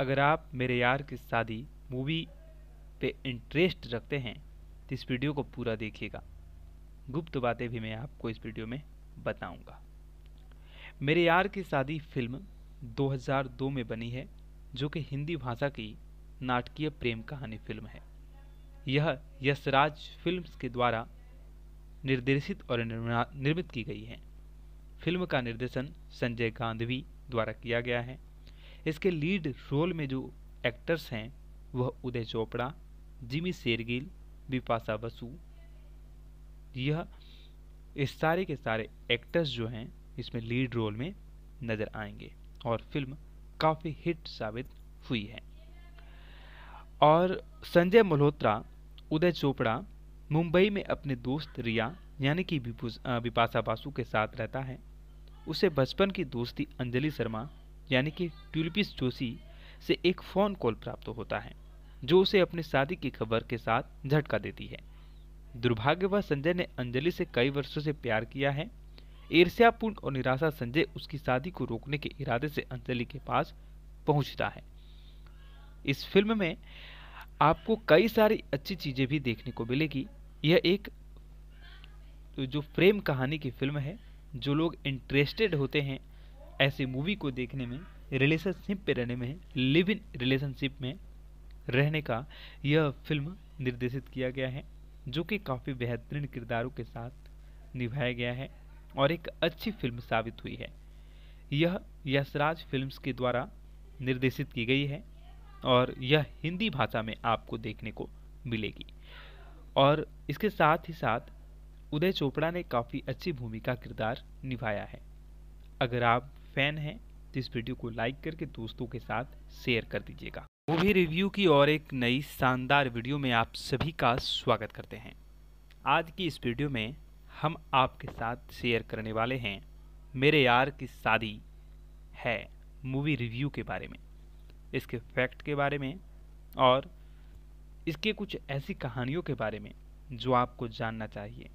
अगर आप मेरे यार की शादी मूवी पे इंटरेस्ट रखते हैं तो इस वीडियो को पूरा देखिएगा गुप्त बातें भी मैं आपको इस वीडियो में बताऊंगा मेरे यार की शादी फिल्म 2002 में बनी है जो कि हिंदी भाषा की नाटकीय प्रेम कहानी फिल्म है यह यशराज फिल्म्स के द्वारा निर्देशित और निर्मित की गई है फिल्म का निर्देशन संजय गांधवी द्वारा किया गया है इसके लीड रोल में जो एक्टर्स हैं वह उदय चोपड़ा जिमी शेरगिल बिपाशा बसु यह इस सारे के सारे एक्टर्स जो हैं इसमें लीड रोल में नज़र आएंगे और फिल्म काफ़ी हिट साबित हुई है और संजय मल्होत्रा उदय चोपड़ा मुंबई में अपने दोस्त रिया यानी कि विपाशा बासु के साथ रहता है उसे बचपन की दोस्ती अंजलि शर्मा यानी कि ट्यूलिपिस जोशी से एक फ़ोन कॉल प्राप्त होता है जो उसे अपनी शादी की खबर के साथ झटका देती है दुर्भाग्यवश संजय ने अंजलि से कई वर्षों से प्यार किया है ईर्ष्यापूर्ण और निराशा संजय उसकी शादी को रोकने के इरादे से अंजलि के पास पहुंचता है इस फिल्म में आपको कई सारी अच्छी चीज़ें भी देखने को मिलेगी यह एक जो प्रेम कहानी की फिल्म है जो लोग इंटरेस्टेड होते हैं ऐसी मूवी को देखने में रिलेशनशिप पे रहने में लिव इन रिलेशनशिप में रहने का यह फिल्म निर्देशित किया गया है जो कि काफ़ी बेहतरीन किरदारों के साथ निभाया गया है और एक अच्छी फिल्म साबित हुई है यह यशराज फिल्म्स के द्वारा निर्देशित की गई है और यह हिंदी भाषा में आपको देखने को मिलेगी और इसके साथ ही साथ उदय चोपड़ा ने काफ़ी अच्छी भूमिका किरदार निभाया है अगर आप फैन हैं तो इस वीडियो को लाइक करके दोस्तों के साथ शेयर कर दीजिएगा मूवी रिव्यू की और एक नई शानदार वीडियो में आप सभी का स्वागत करते हैं आज की इस वीडियो में हम आपके साथ शेयर करने वाले हैं मेरे यार की शादी है मूवी रिव्यू के बारे में इसके फैक्ट के बारे में और इसके कुछ ऐसी कहानियों के बारे में जो आपको जानना चाहिए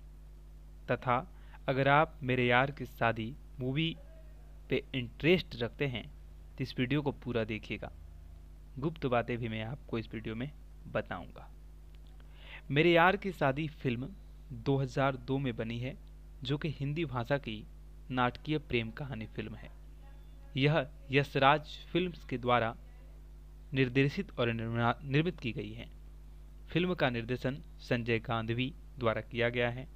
तथा अगर आप मेरे यार की शादी मूवी पे इंटरेस्ट रखते हैं तो इस वीडियो को पूरा देखिएगा गुप्त बातें भी मैं आपको इस वीडियो में बताऊंगा मेरे यार की शादी फिल्म 2002 में बनी है जो कि हिंदी भाषा की नाटकीय प्रेम कहानी फिल्म है यह यशराज फिल्म्स के द्वारा निर्देशित और निर्मित की गई है फिल्म का निर्देशन संजय गांधवी द्वारा किया गया है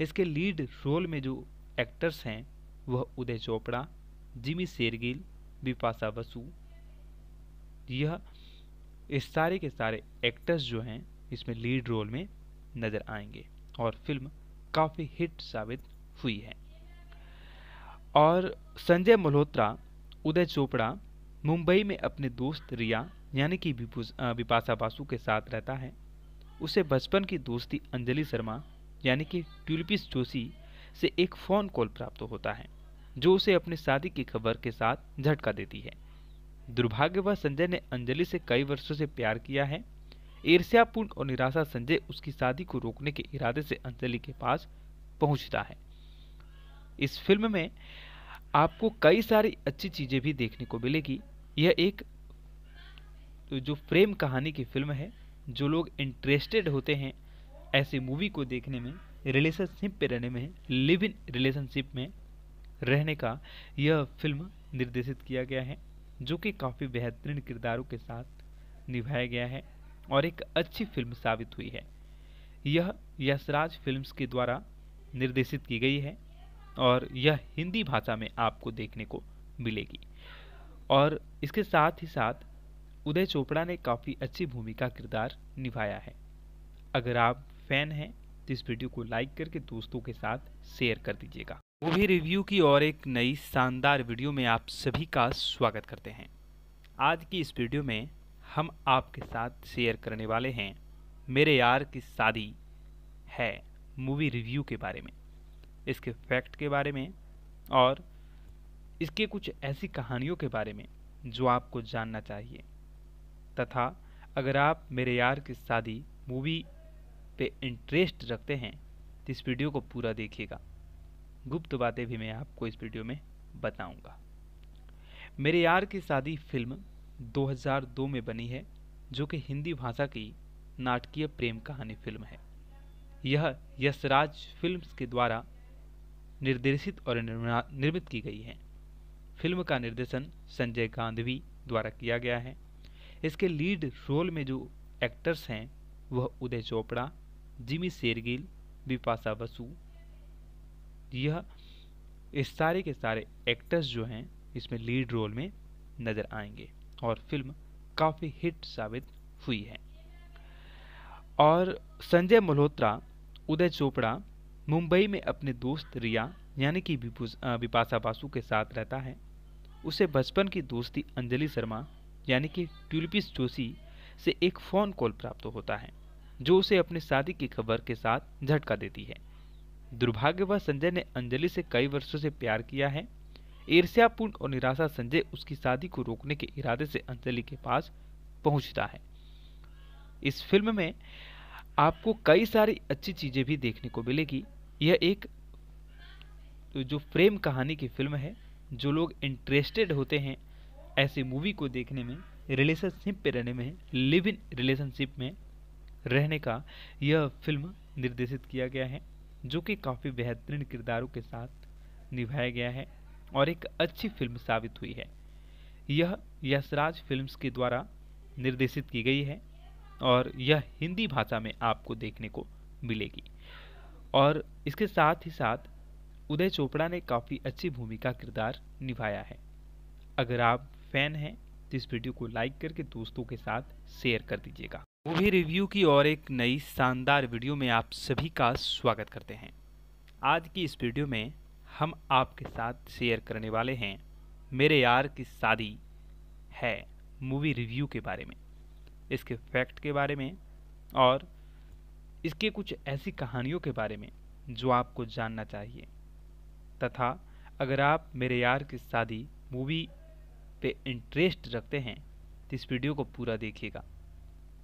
इसके लीड रोल में जो एक्टर्स हैं वह उदय चोपड़ा जिमी शेरगिल बिपाशा बसु यह इस सारे के सारे एक्टर्स जो हैं इसमें लीड रोल में नज़र आएंगे और फिल्म काफ़ी हिट साबित हुई है और संजय मल्होत्रा उदय चोपड़ा मुंबई में अपने दोस्त रिया यानी कि विपाशा बासु के साथ रहता है उसे बचपन की दोस्ती अंजलि शर्मा यानी कि ट्यूलिपिस जोशी से एक फ़ोन कॉल प्राप्त होता है जो उसे अपनी शादी की खबर के साथ झटका देती है दुर्भाग्यवश संजय ने अंजलि से कई वर्षों से प्यार किया है ईर्ष्यापूर्ण और निराशा संजय उसकी शादी को रोकने के इरादे से अंजलि के पास पहुंचता है इस फिल्म में आपको कई सारी अच्छी चीज़ें भी देखने को मिलेगी यह एक जो प्रेम कहानी की फिल्म है जो लोग इंटरेस्टेड होते हैं ऐसी मूवी को देखने में रिलेशनशिप पे रहने में लिव इन रिलेशनशिप में रहने का यह फिल्म निर्देशित किया गया है जो कि काफ़ी बेहतरीन किरदारों के साथ निभाया गया है और एक अच्छी फिल्म साबित हुई है यह यशराज फिल्म्स के द्वारा निर्देशित की गई है और यह हिंदी भाषा में आपको देखने को मिलेगी और इसके साथ ही साथ उदय चोपड़ा ने काफ़ी अच्छी भूमिका किरदार निभाया है अगर आप फैन हैं तो इस वीडियो को लाइक करके दोस्तों के साथ शेयर कर दीजिएगा मूवी रिव्यू की और एक नई शानदार वीडियो में आप सभी का स्वागत करते हैं आज की इस वीडियो में हम आपके साथ शेयर करने वाले हैं मेरे यार की शादी है मूवी रिव्यू के बारे में इसके फैक्ट के बारे में और इसके कुछ ऐसी कहानियों के बारे में जो आपको जानना चाहिए तथा अगर आप मेरे यार की शादी मूवी पे इंटरेस्ट रखते हैं तो इस वीडियो को पूरा देखिएगा गुप्त बातें भी मैं आपको इस वीडियो में बताऊंगा मेरे यार की शादी फिल्म 2002 में बनी है जो कि हिंदी भाषा की नाटकीय प्रेम कहानी फिल्म है यह यशराज फिल्म्स के द्वारा निर्देशित और निर्मित की गई है फिल्म का निर्देशन संजय गांधवी द्वारा किया गया है इसके लीड रोल में जो एक्टर्स हैं वह उदय चोपड़ा जिमी शेरगिल बिपाशा बसु यह इस सारे के सारे एक्टर्स जो हैं इसमें लीड रोल में नज़र आएंगे और फिल्म काफ़ी हिट साबित हुई है और संजय मल्होत्रा उदय चोपड़ा मुंबई में अपने दोस्त रिया यानी कि विपाशा बासु के साथ रहता है उसे बचपन की दोस्ती अंजलि शर्मा यानी कि ट्यूलिपिस जोशी से एक फ़ोन कॉल प्राप्त होता है जो उसे अपनी शादी की खबर के साथ झटका देती है दुर्भाग्यवश संजय ने अंजलि से कई वर्षों से प्यार किया है ईर्ष्यापूर्ण और निराशा संजय उसकी शादी को रोकने के इरादे से अंजलि के पास पहुंचता है इस फिल्म में आपको कई सारी अच्छी चीज़ें भी देखने को मिलेगी यह एक जो प्रेम कहानी की फिल्म है जो लोग इंटरेस्टेड होते हैं ऐसी मूवी को देखने में रिलेशनशिप पे रहने में लिव इन रिलेशनशिप में रहने का यह फिल्म निर्देशित किया गया है जो कि काफ़ी बेहतरीन किरदारों के साथ निभाया गया है और एक अच्छी फिल्म साबित हुई है यह यशराज फिल्म्स के द्वारा निर्देशित की गई है और यह हिंदी भाषा में आपको देखने को मिलेगी और इसके साथ ही साथ उदय चोपड़ा ने काफ़ी अच्छी भूमिका किरदार निभाया है अगर आप फैन हैं तो इस वीडियो को लाइक करके दोस्तों के साथ शेयर कर दीजिएगा मूवी रिव्यू की और एक नई शानदार वीडियो में आप सभी का स्वागत करते हैं आज की इस वीडियो में हम आपके साथ शेयर करने वाले हैं मेरे यार की शादी है मूवी रिव्यू के बारे में इसके फैक्ट के बारे में और इसके कुछ ऐसी कहानियों के बारे में जो आपको जानना चाहिए तथा अगर आप मेरे यार की शादी मूवी पे इंटरेस्ट रखते हैं तो इस वीडियो को पूरा देखिएगा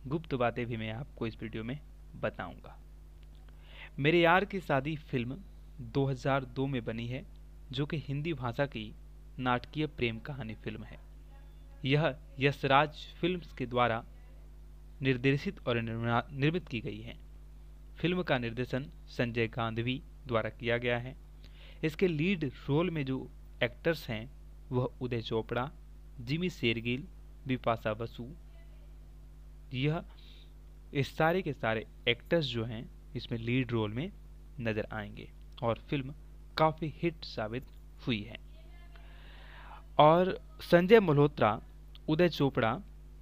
गुप्त बातें भी मैं आपको इस वीडियो में बताऊंगा मेरे यार की शादी फिल्म 2002 में बनी है जो कि हिंदी भाषा की नाटकीय प्रेम कहानी फिल्म है यह यशराज फिल्म्स के द्वारा निर्देशित और निर्मित की गई है फिल्म का निर्देशन संजय गांधवी द्वारा किया गया है इसके लीड रोल में जो एक्टर्स हैं वह उदय चोपड़ा जिमी शेरगिल बिपाशा बसु यह इस सारे के सारे एक्टर्स जो हैं इसमें लीड रोल में नज़र आएंगे और फिल्म काफ़ी हिट साबित हुई है और संजय मल्होत्रा उदय चोपड़ा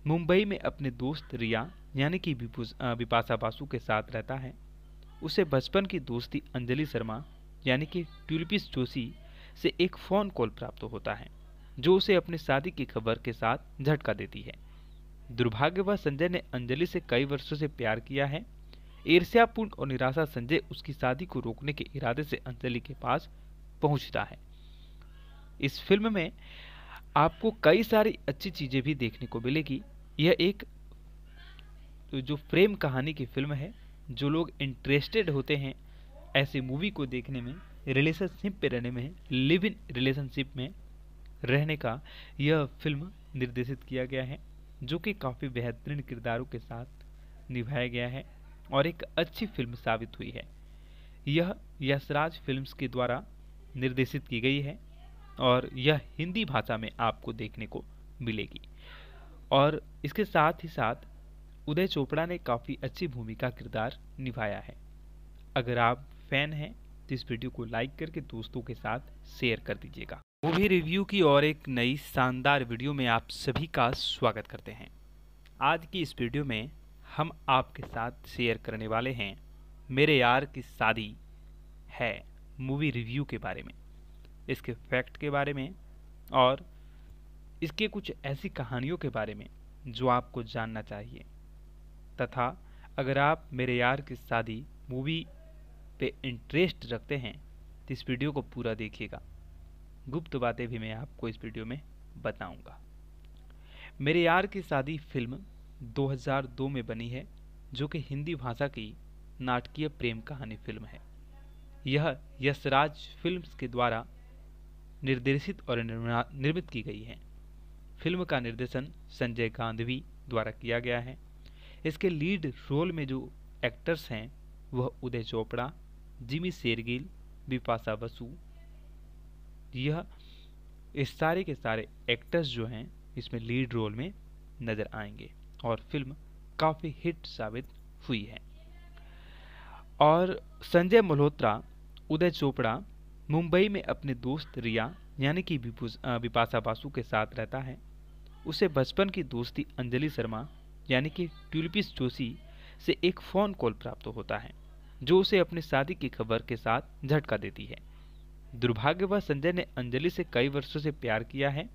मुंबई में अपने दोस्त रिया यानी कि बिपाशा बासु के साथ रहता है उसे बचपन की दोस्ती अंजलि शर्मा यानी कि ट्यूलिपिस जोशी से एक फ़ोन कॉल प्राप्त होता है जो उसे अपनी शादी की खबर के साथ झटका देती है दुर्भाग्यवश संजय ने अंजलि से कई वर्षों से प्यार किया है ईर्ष्यापूर्ण और निराशा संजय उसकी शादी को रोकने के इरादे से अंजलि के पास पहुंचता है इस फिल्म में आपको कई सारी अच्छी चीज़ें भी देखने को मिलेगी यह एक जो प्रेम कहानी की फिल्म है जो लोग इंटरेस्टेड होते हैं ऐसी मूवी को देखने में रिलेशनशिप पे रहने में लिव इन रिलेशनशिप में रहने का यह फिल्म निर्देशित किया गया है जो कि काफ़ी बेहतरीन किरदारों के साथ निभाया गया है और एक अच्छी फिल्म साबित हुई है यह यशराज फिल्म्स के द्वारा निर्देशित की गई है और यह हिंदी भाषा में आपको देखने को मिलेगी और इसके साथ ही साथ उदय चोपड़ा ने काफ़ी अच्छी भूमिका किरदार निभाया है अगर आप फैन हैं तो इस वीडियो को लाइक करके दोस्तों के साथ शेयर कर दीजिएगा मूवी रिव्यू की और एक नई शानदार वीडियो में आप सभी का स्वागत करते हैं आज की इस वीडियो में हम आपके साथ शेयर करने वाले हैं मेरे यार की शादी है मूवी रिव्यू के बारे में इसके फैक्ट के बारे में और इसके कुछ ऐसी कहानियों के बारे में जो आपको जानना चाहिए तथा अगर आप मेरे यार की शादी मूवी पे इंटरेस्ट रखते हैं तो इस वीडियो को पूरा देखिएगा गुप्त बातें भी मैं आपको इस वीडियो में बताऊंगा मेरे यार की शादी फिल्म 2002 में बनी है जो कि हिंदी भाषा की नाटकीय प्रेम कहानी फिल्म है यह यशराज फिल्म्स के द्वारा निर्देशित और निर्मित की गई है फिल्म का निर्देशन संजय गांधवी द्वारा किया गया है इसके लीड रोल में जो एक्टर्स हैं वह उदय चोपड़ा जिमी शेरगिल बिपाशा बसु यह इस सारे के सारे एक्टर्स जो हैं इसमें लीड रोल में नज़र आएंगे और फिल्म काफ़ी हिट साबित हुई है और संजय मल्होत्रा उदय चोपड़ा मुंबई में अपने दोस्त रिया यानी कि बिपाशा बासु के साथ रहता है उसे बचपन की दोस्ती अंजलि शर्मा यानी कि ट्यूलिपिस जोशी से एक फ़ोन कॉल प्राप्त होता है जो उसे अपनी शादी की खबर के साथ झटका देती है दुर्भाग्यवश संजय ने अंजलि से कई वर्षों से प्यार किया है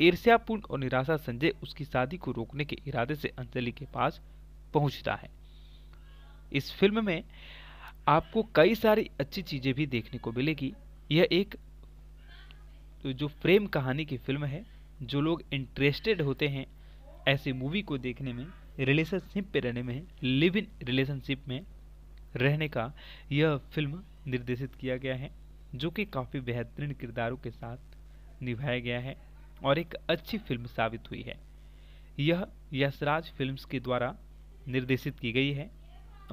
ईर्ष्यापूर्ण और निराशा संजय उसकी शादी को रोकने के इरादे से अंजलि के पास पहुंचता है इस फिल्म में आपको कई सारी अच्छी चीज़ें भी देखने को मिलेगी यह एक जो प्रेम कहानी की फिल्म है जो लोग इंटरेस्टेड होते हैं ऐसी मूवी को देखने में रिलेशनशिप पे रहने में लिव इन रिलेशनशिप में रहने का यह फिल्म निर्देशित किया गया है जो कि काफ़ी बेहतरीन किरदारों के साथ निभाया गया है और एक अच्छी फिल्म साबित हुई है यह यशराज फिल्म्स के द्वारा निर्देशित की गई है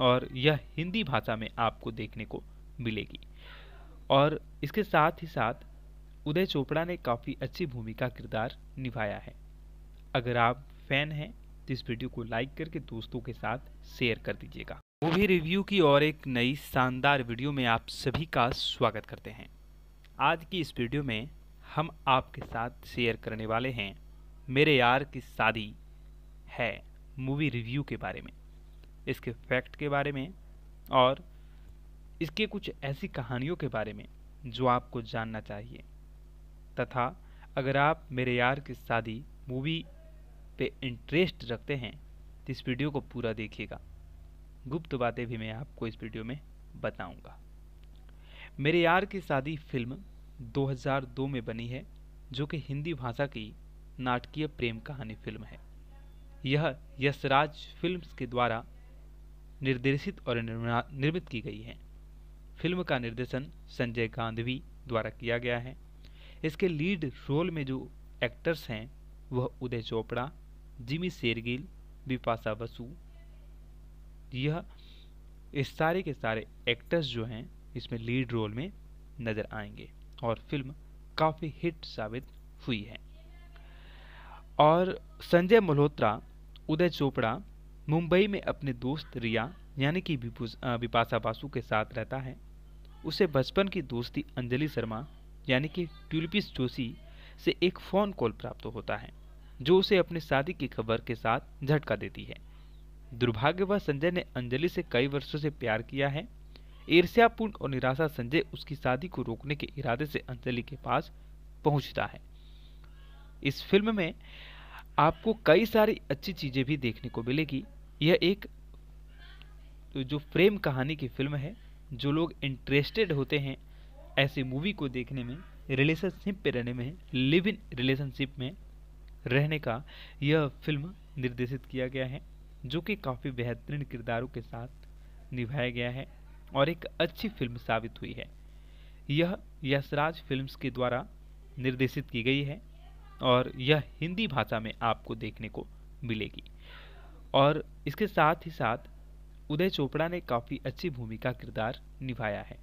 और यह हिंदी भाषा में आपको देखने को मिलेगी और इसके साथ ही साथ उदय चोपड़ा ने काफ़ी अच्छी भूमिका किरदार निभाया है अगर आप फैन हैं तो इस वीडियो को लाइक करके दोस्तों के साथ शेयर कर दीजिएगा मूवी रिव्यू की और एक नई शानदार वीडियो में आप सभी का स्वागत करते हैं आज की इस वीडियो में हम आपके साथ शेयर करने वाले हैं मेरे यार की शादी है मूवी रिव्यू के बारे में इसके फैक्ट के बारे में और इसके कुछ ऐसी कहानियों के बारे में जो आपको जानना चाहिए तथा अगर आप मेरे यार की शादी मूवी पे इंटरेस्ट रखते हैं तो इस वीडियो को पूरा देखिएगा गुप्त बातें भी मैं आपको इस वीडियो में बताऊंगा मेरे यार की शादी फिल्म 2002 में बनी है जो कि हिंदी भाषा की नाटकीय प्रेम कहानी फिल्म है यह यशराज फिल्म्स के द्वारा निर्देशित और निर्मित की गई है फिल्म का निर्देशन संजय गांधवी द्वारा किया गया है इसके लीड रोल में जो एक्टर्स हैं वह उदय चोपड़ा जिमी शेरगिल बिपाशा बसु यह इस सारे के सारे एक्टर्स जो हैं इसमें लीड रोल में नज़र आएंगे और फिल्म काफ़ी हिट साबित हुई है और संजय मल्होत्रा उदय चोपड़ा मुंबई में अपने दोस्त रिया यानी कि विपाशा बासु के साथ रहता है उसे बचपन की दोस्ती अंजलि शर्मा यानी कि ट्यूलिपिस जोशी से एक फ़ोन कॉल प्राप्त होता है जो उसे अपनी शादी की खबर के साथ झटका देती है दुर्भाग्यवश संजय ने अंजलि से कई वर्षों से प्यार किया है ईर्ष्यापूर्ण और निराशा संजय उसकी शादी को रोकने के इरादे से अंजलि के पास पहुंचता है इस फिल्म में आपको कई सारी अच्छी चीज़ें भी देखने को मिलेगी यह एक जो प्रेम कहानी की फिल्म है जो लोग इंटरेस्टेड होते हैं ऐसी मूवी को देखने में रिलेशनशिप पे रहने में लिव इन रिलेशनशिप में रहने का यह फिल्म निर्देशित किया गया है जो कि काफ़ी बेहतरीन किरदारों के साथ निभाया गया है और एक अच्छी फिल्म साबित हुई है यह यशराज फिल्म्स के द्वारा निर्देशित की गई है और यह हिंदी भाषा में आपको देखने को मिलेगी और इसके साथ ही साथ उदय चोपड़ा ने काफ़ी अच्छी भूमिका किरदार निभाया है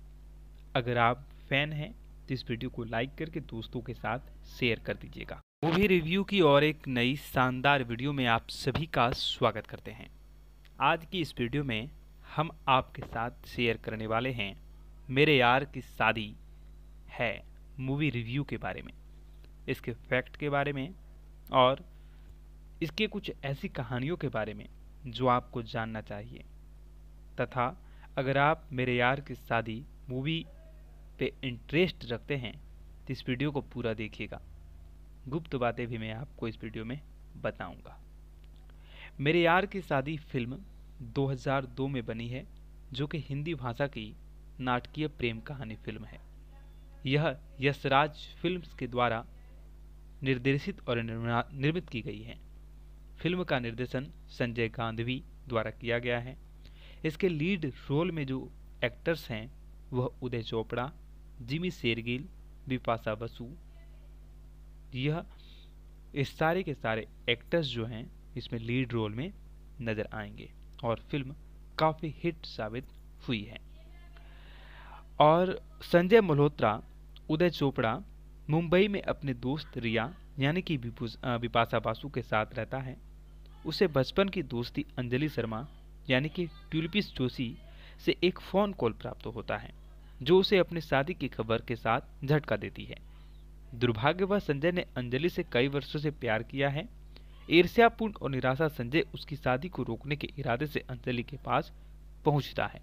अगर आप फैन हैं तो इस वीडियो को लाइक करके दोस्तों के साथ शेयर कर दीजिएगा मूवी रिव्यू की और एक नई शानदार वीडियो में आप सभी का स्वागत करते हैं आज की इस वीडियो में हम आपके साथ शेयर करने वाले हैं मेरे यार की शादी है मूवी रिव्यू के बारे में इसके फैक्ट के बारे में और इसके कुछ ऐसी कहानियों के बारे में जो आपको जानना चाहिए तथा अगर आप मेरे यार की शादी मूवी पे इंटरेस्ट रखते हैं तो इस वीडियो को पूरा देखिएगा गुप्त बातें भी मैं आपको इस वीडियो में बताऊंगा मेरे यार की शादी फिल्म 2002 में बनी है जो कि हिंदी भाषा की नाटकीय प्रेम कहानी फिल्म है यह यशराज फिल्म्स के द्वारा निर्देशित और निर्मित की गई है फिल्म का निर्देशन संजय गांधवी द्वारा किया गया है इसके लीड रोल में जो एक्टर्स हैं वह उदय चोपड़ा जिमी शेरगिल बिपाशा बसु यह इस सारे के सारे एक्टर्स जो हैं इसमें लीड रोल में नज़र आएंगे और फिल्म काफ़ी हिट साबित हुई है और संजय मल्होत्रा उदय चोपड़ा मुंबई में अपने दोस्त रिया यानी कि बिपाशा बासु के साथ रहता है उसे बचपन की दोस्ती अंजलि शर्मा यानी कि ट्यूलिपिस जोशी से एक फ़ोन कॉल प्राप्त होता है जो उसे अपनी शादी की खबर के साथ झटका देती है दुर्भाग्यवश संजय ने अंजलि से कई वर्षों से प्यार किया है ईर्ष्यापूर्ण और निराशा संजय उसकी शादी को रोकने के इरादे से अंजलि के पास पहुंचता है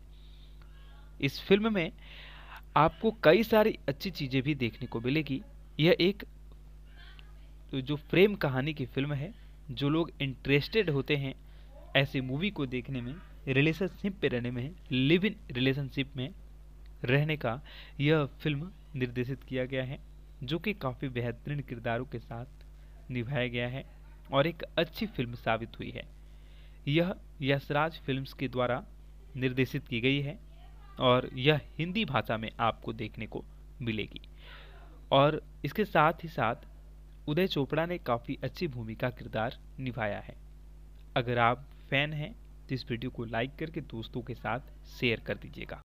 इस फिल्म में आपको कई सारी अच्छी चीज़ें भी देखने को मिलेगी यह एक जो प्रेम कहानी की फिल्म है जो लोग इंटरेस्टेड होते हैं ऐसी मूवी को देखने में रिलेशनशिप पे रहने में लिव इन रिलेशनशिप में रहने का यह फिल्म निर्देशित किया गया है जो कि काफ़ी बेहतरीन किरदारों के साथ निभाया गया है और एक अच्छी फिल्म साबित हुई है यह यशराज फिल्म्स के द्वारा निर्देशित की गई है और यह हिंदी भाषा में आपको देखने को मिलेगी और इसके साथ ही साथ उदय चोपड़ा ने काफ़ी अच्छी भूमिका किरदार निभाया है अगर आप फैन हैं तो इस वीडियो को लाइक करके दोस्तों के साथ शेयर कर दीजिएगा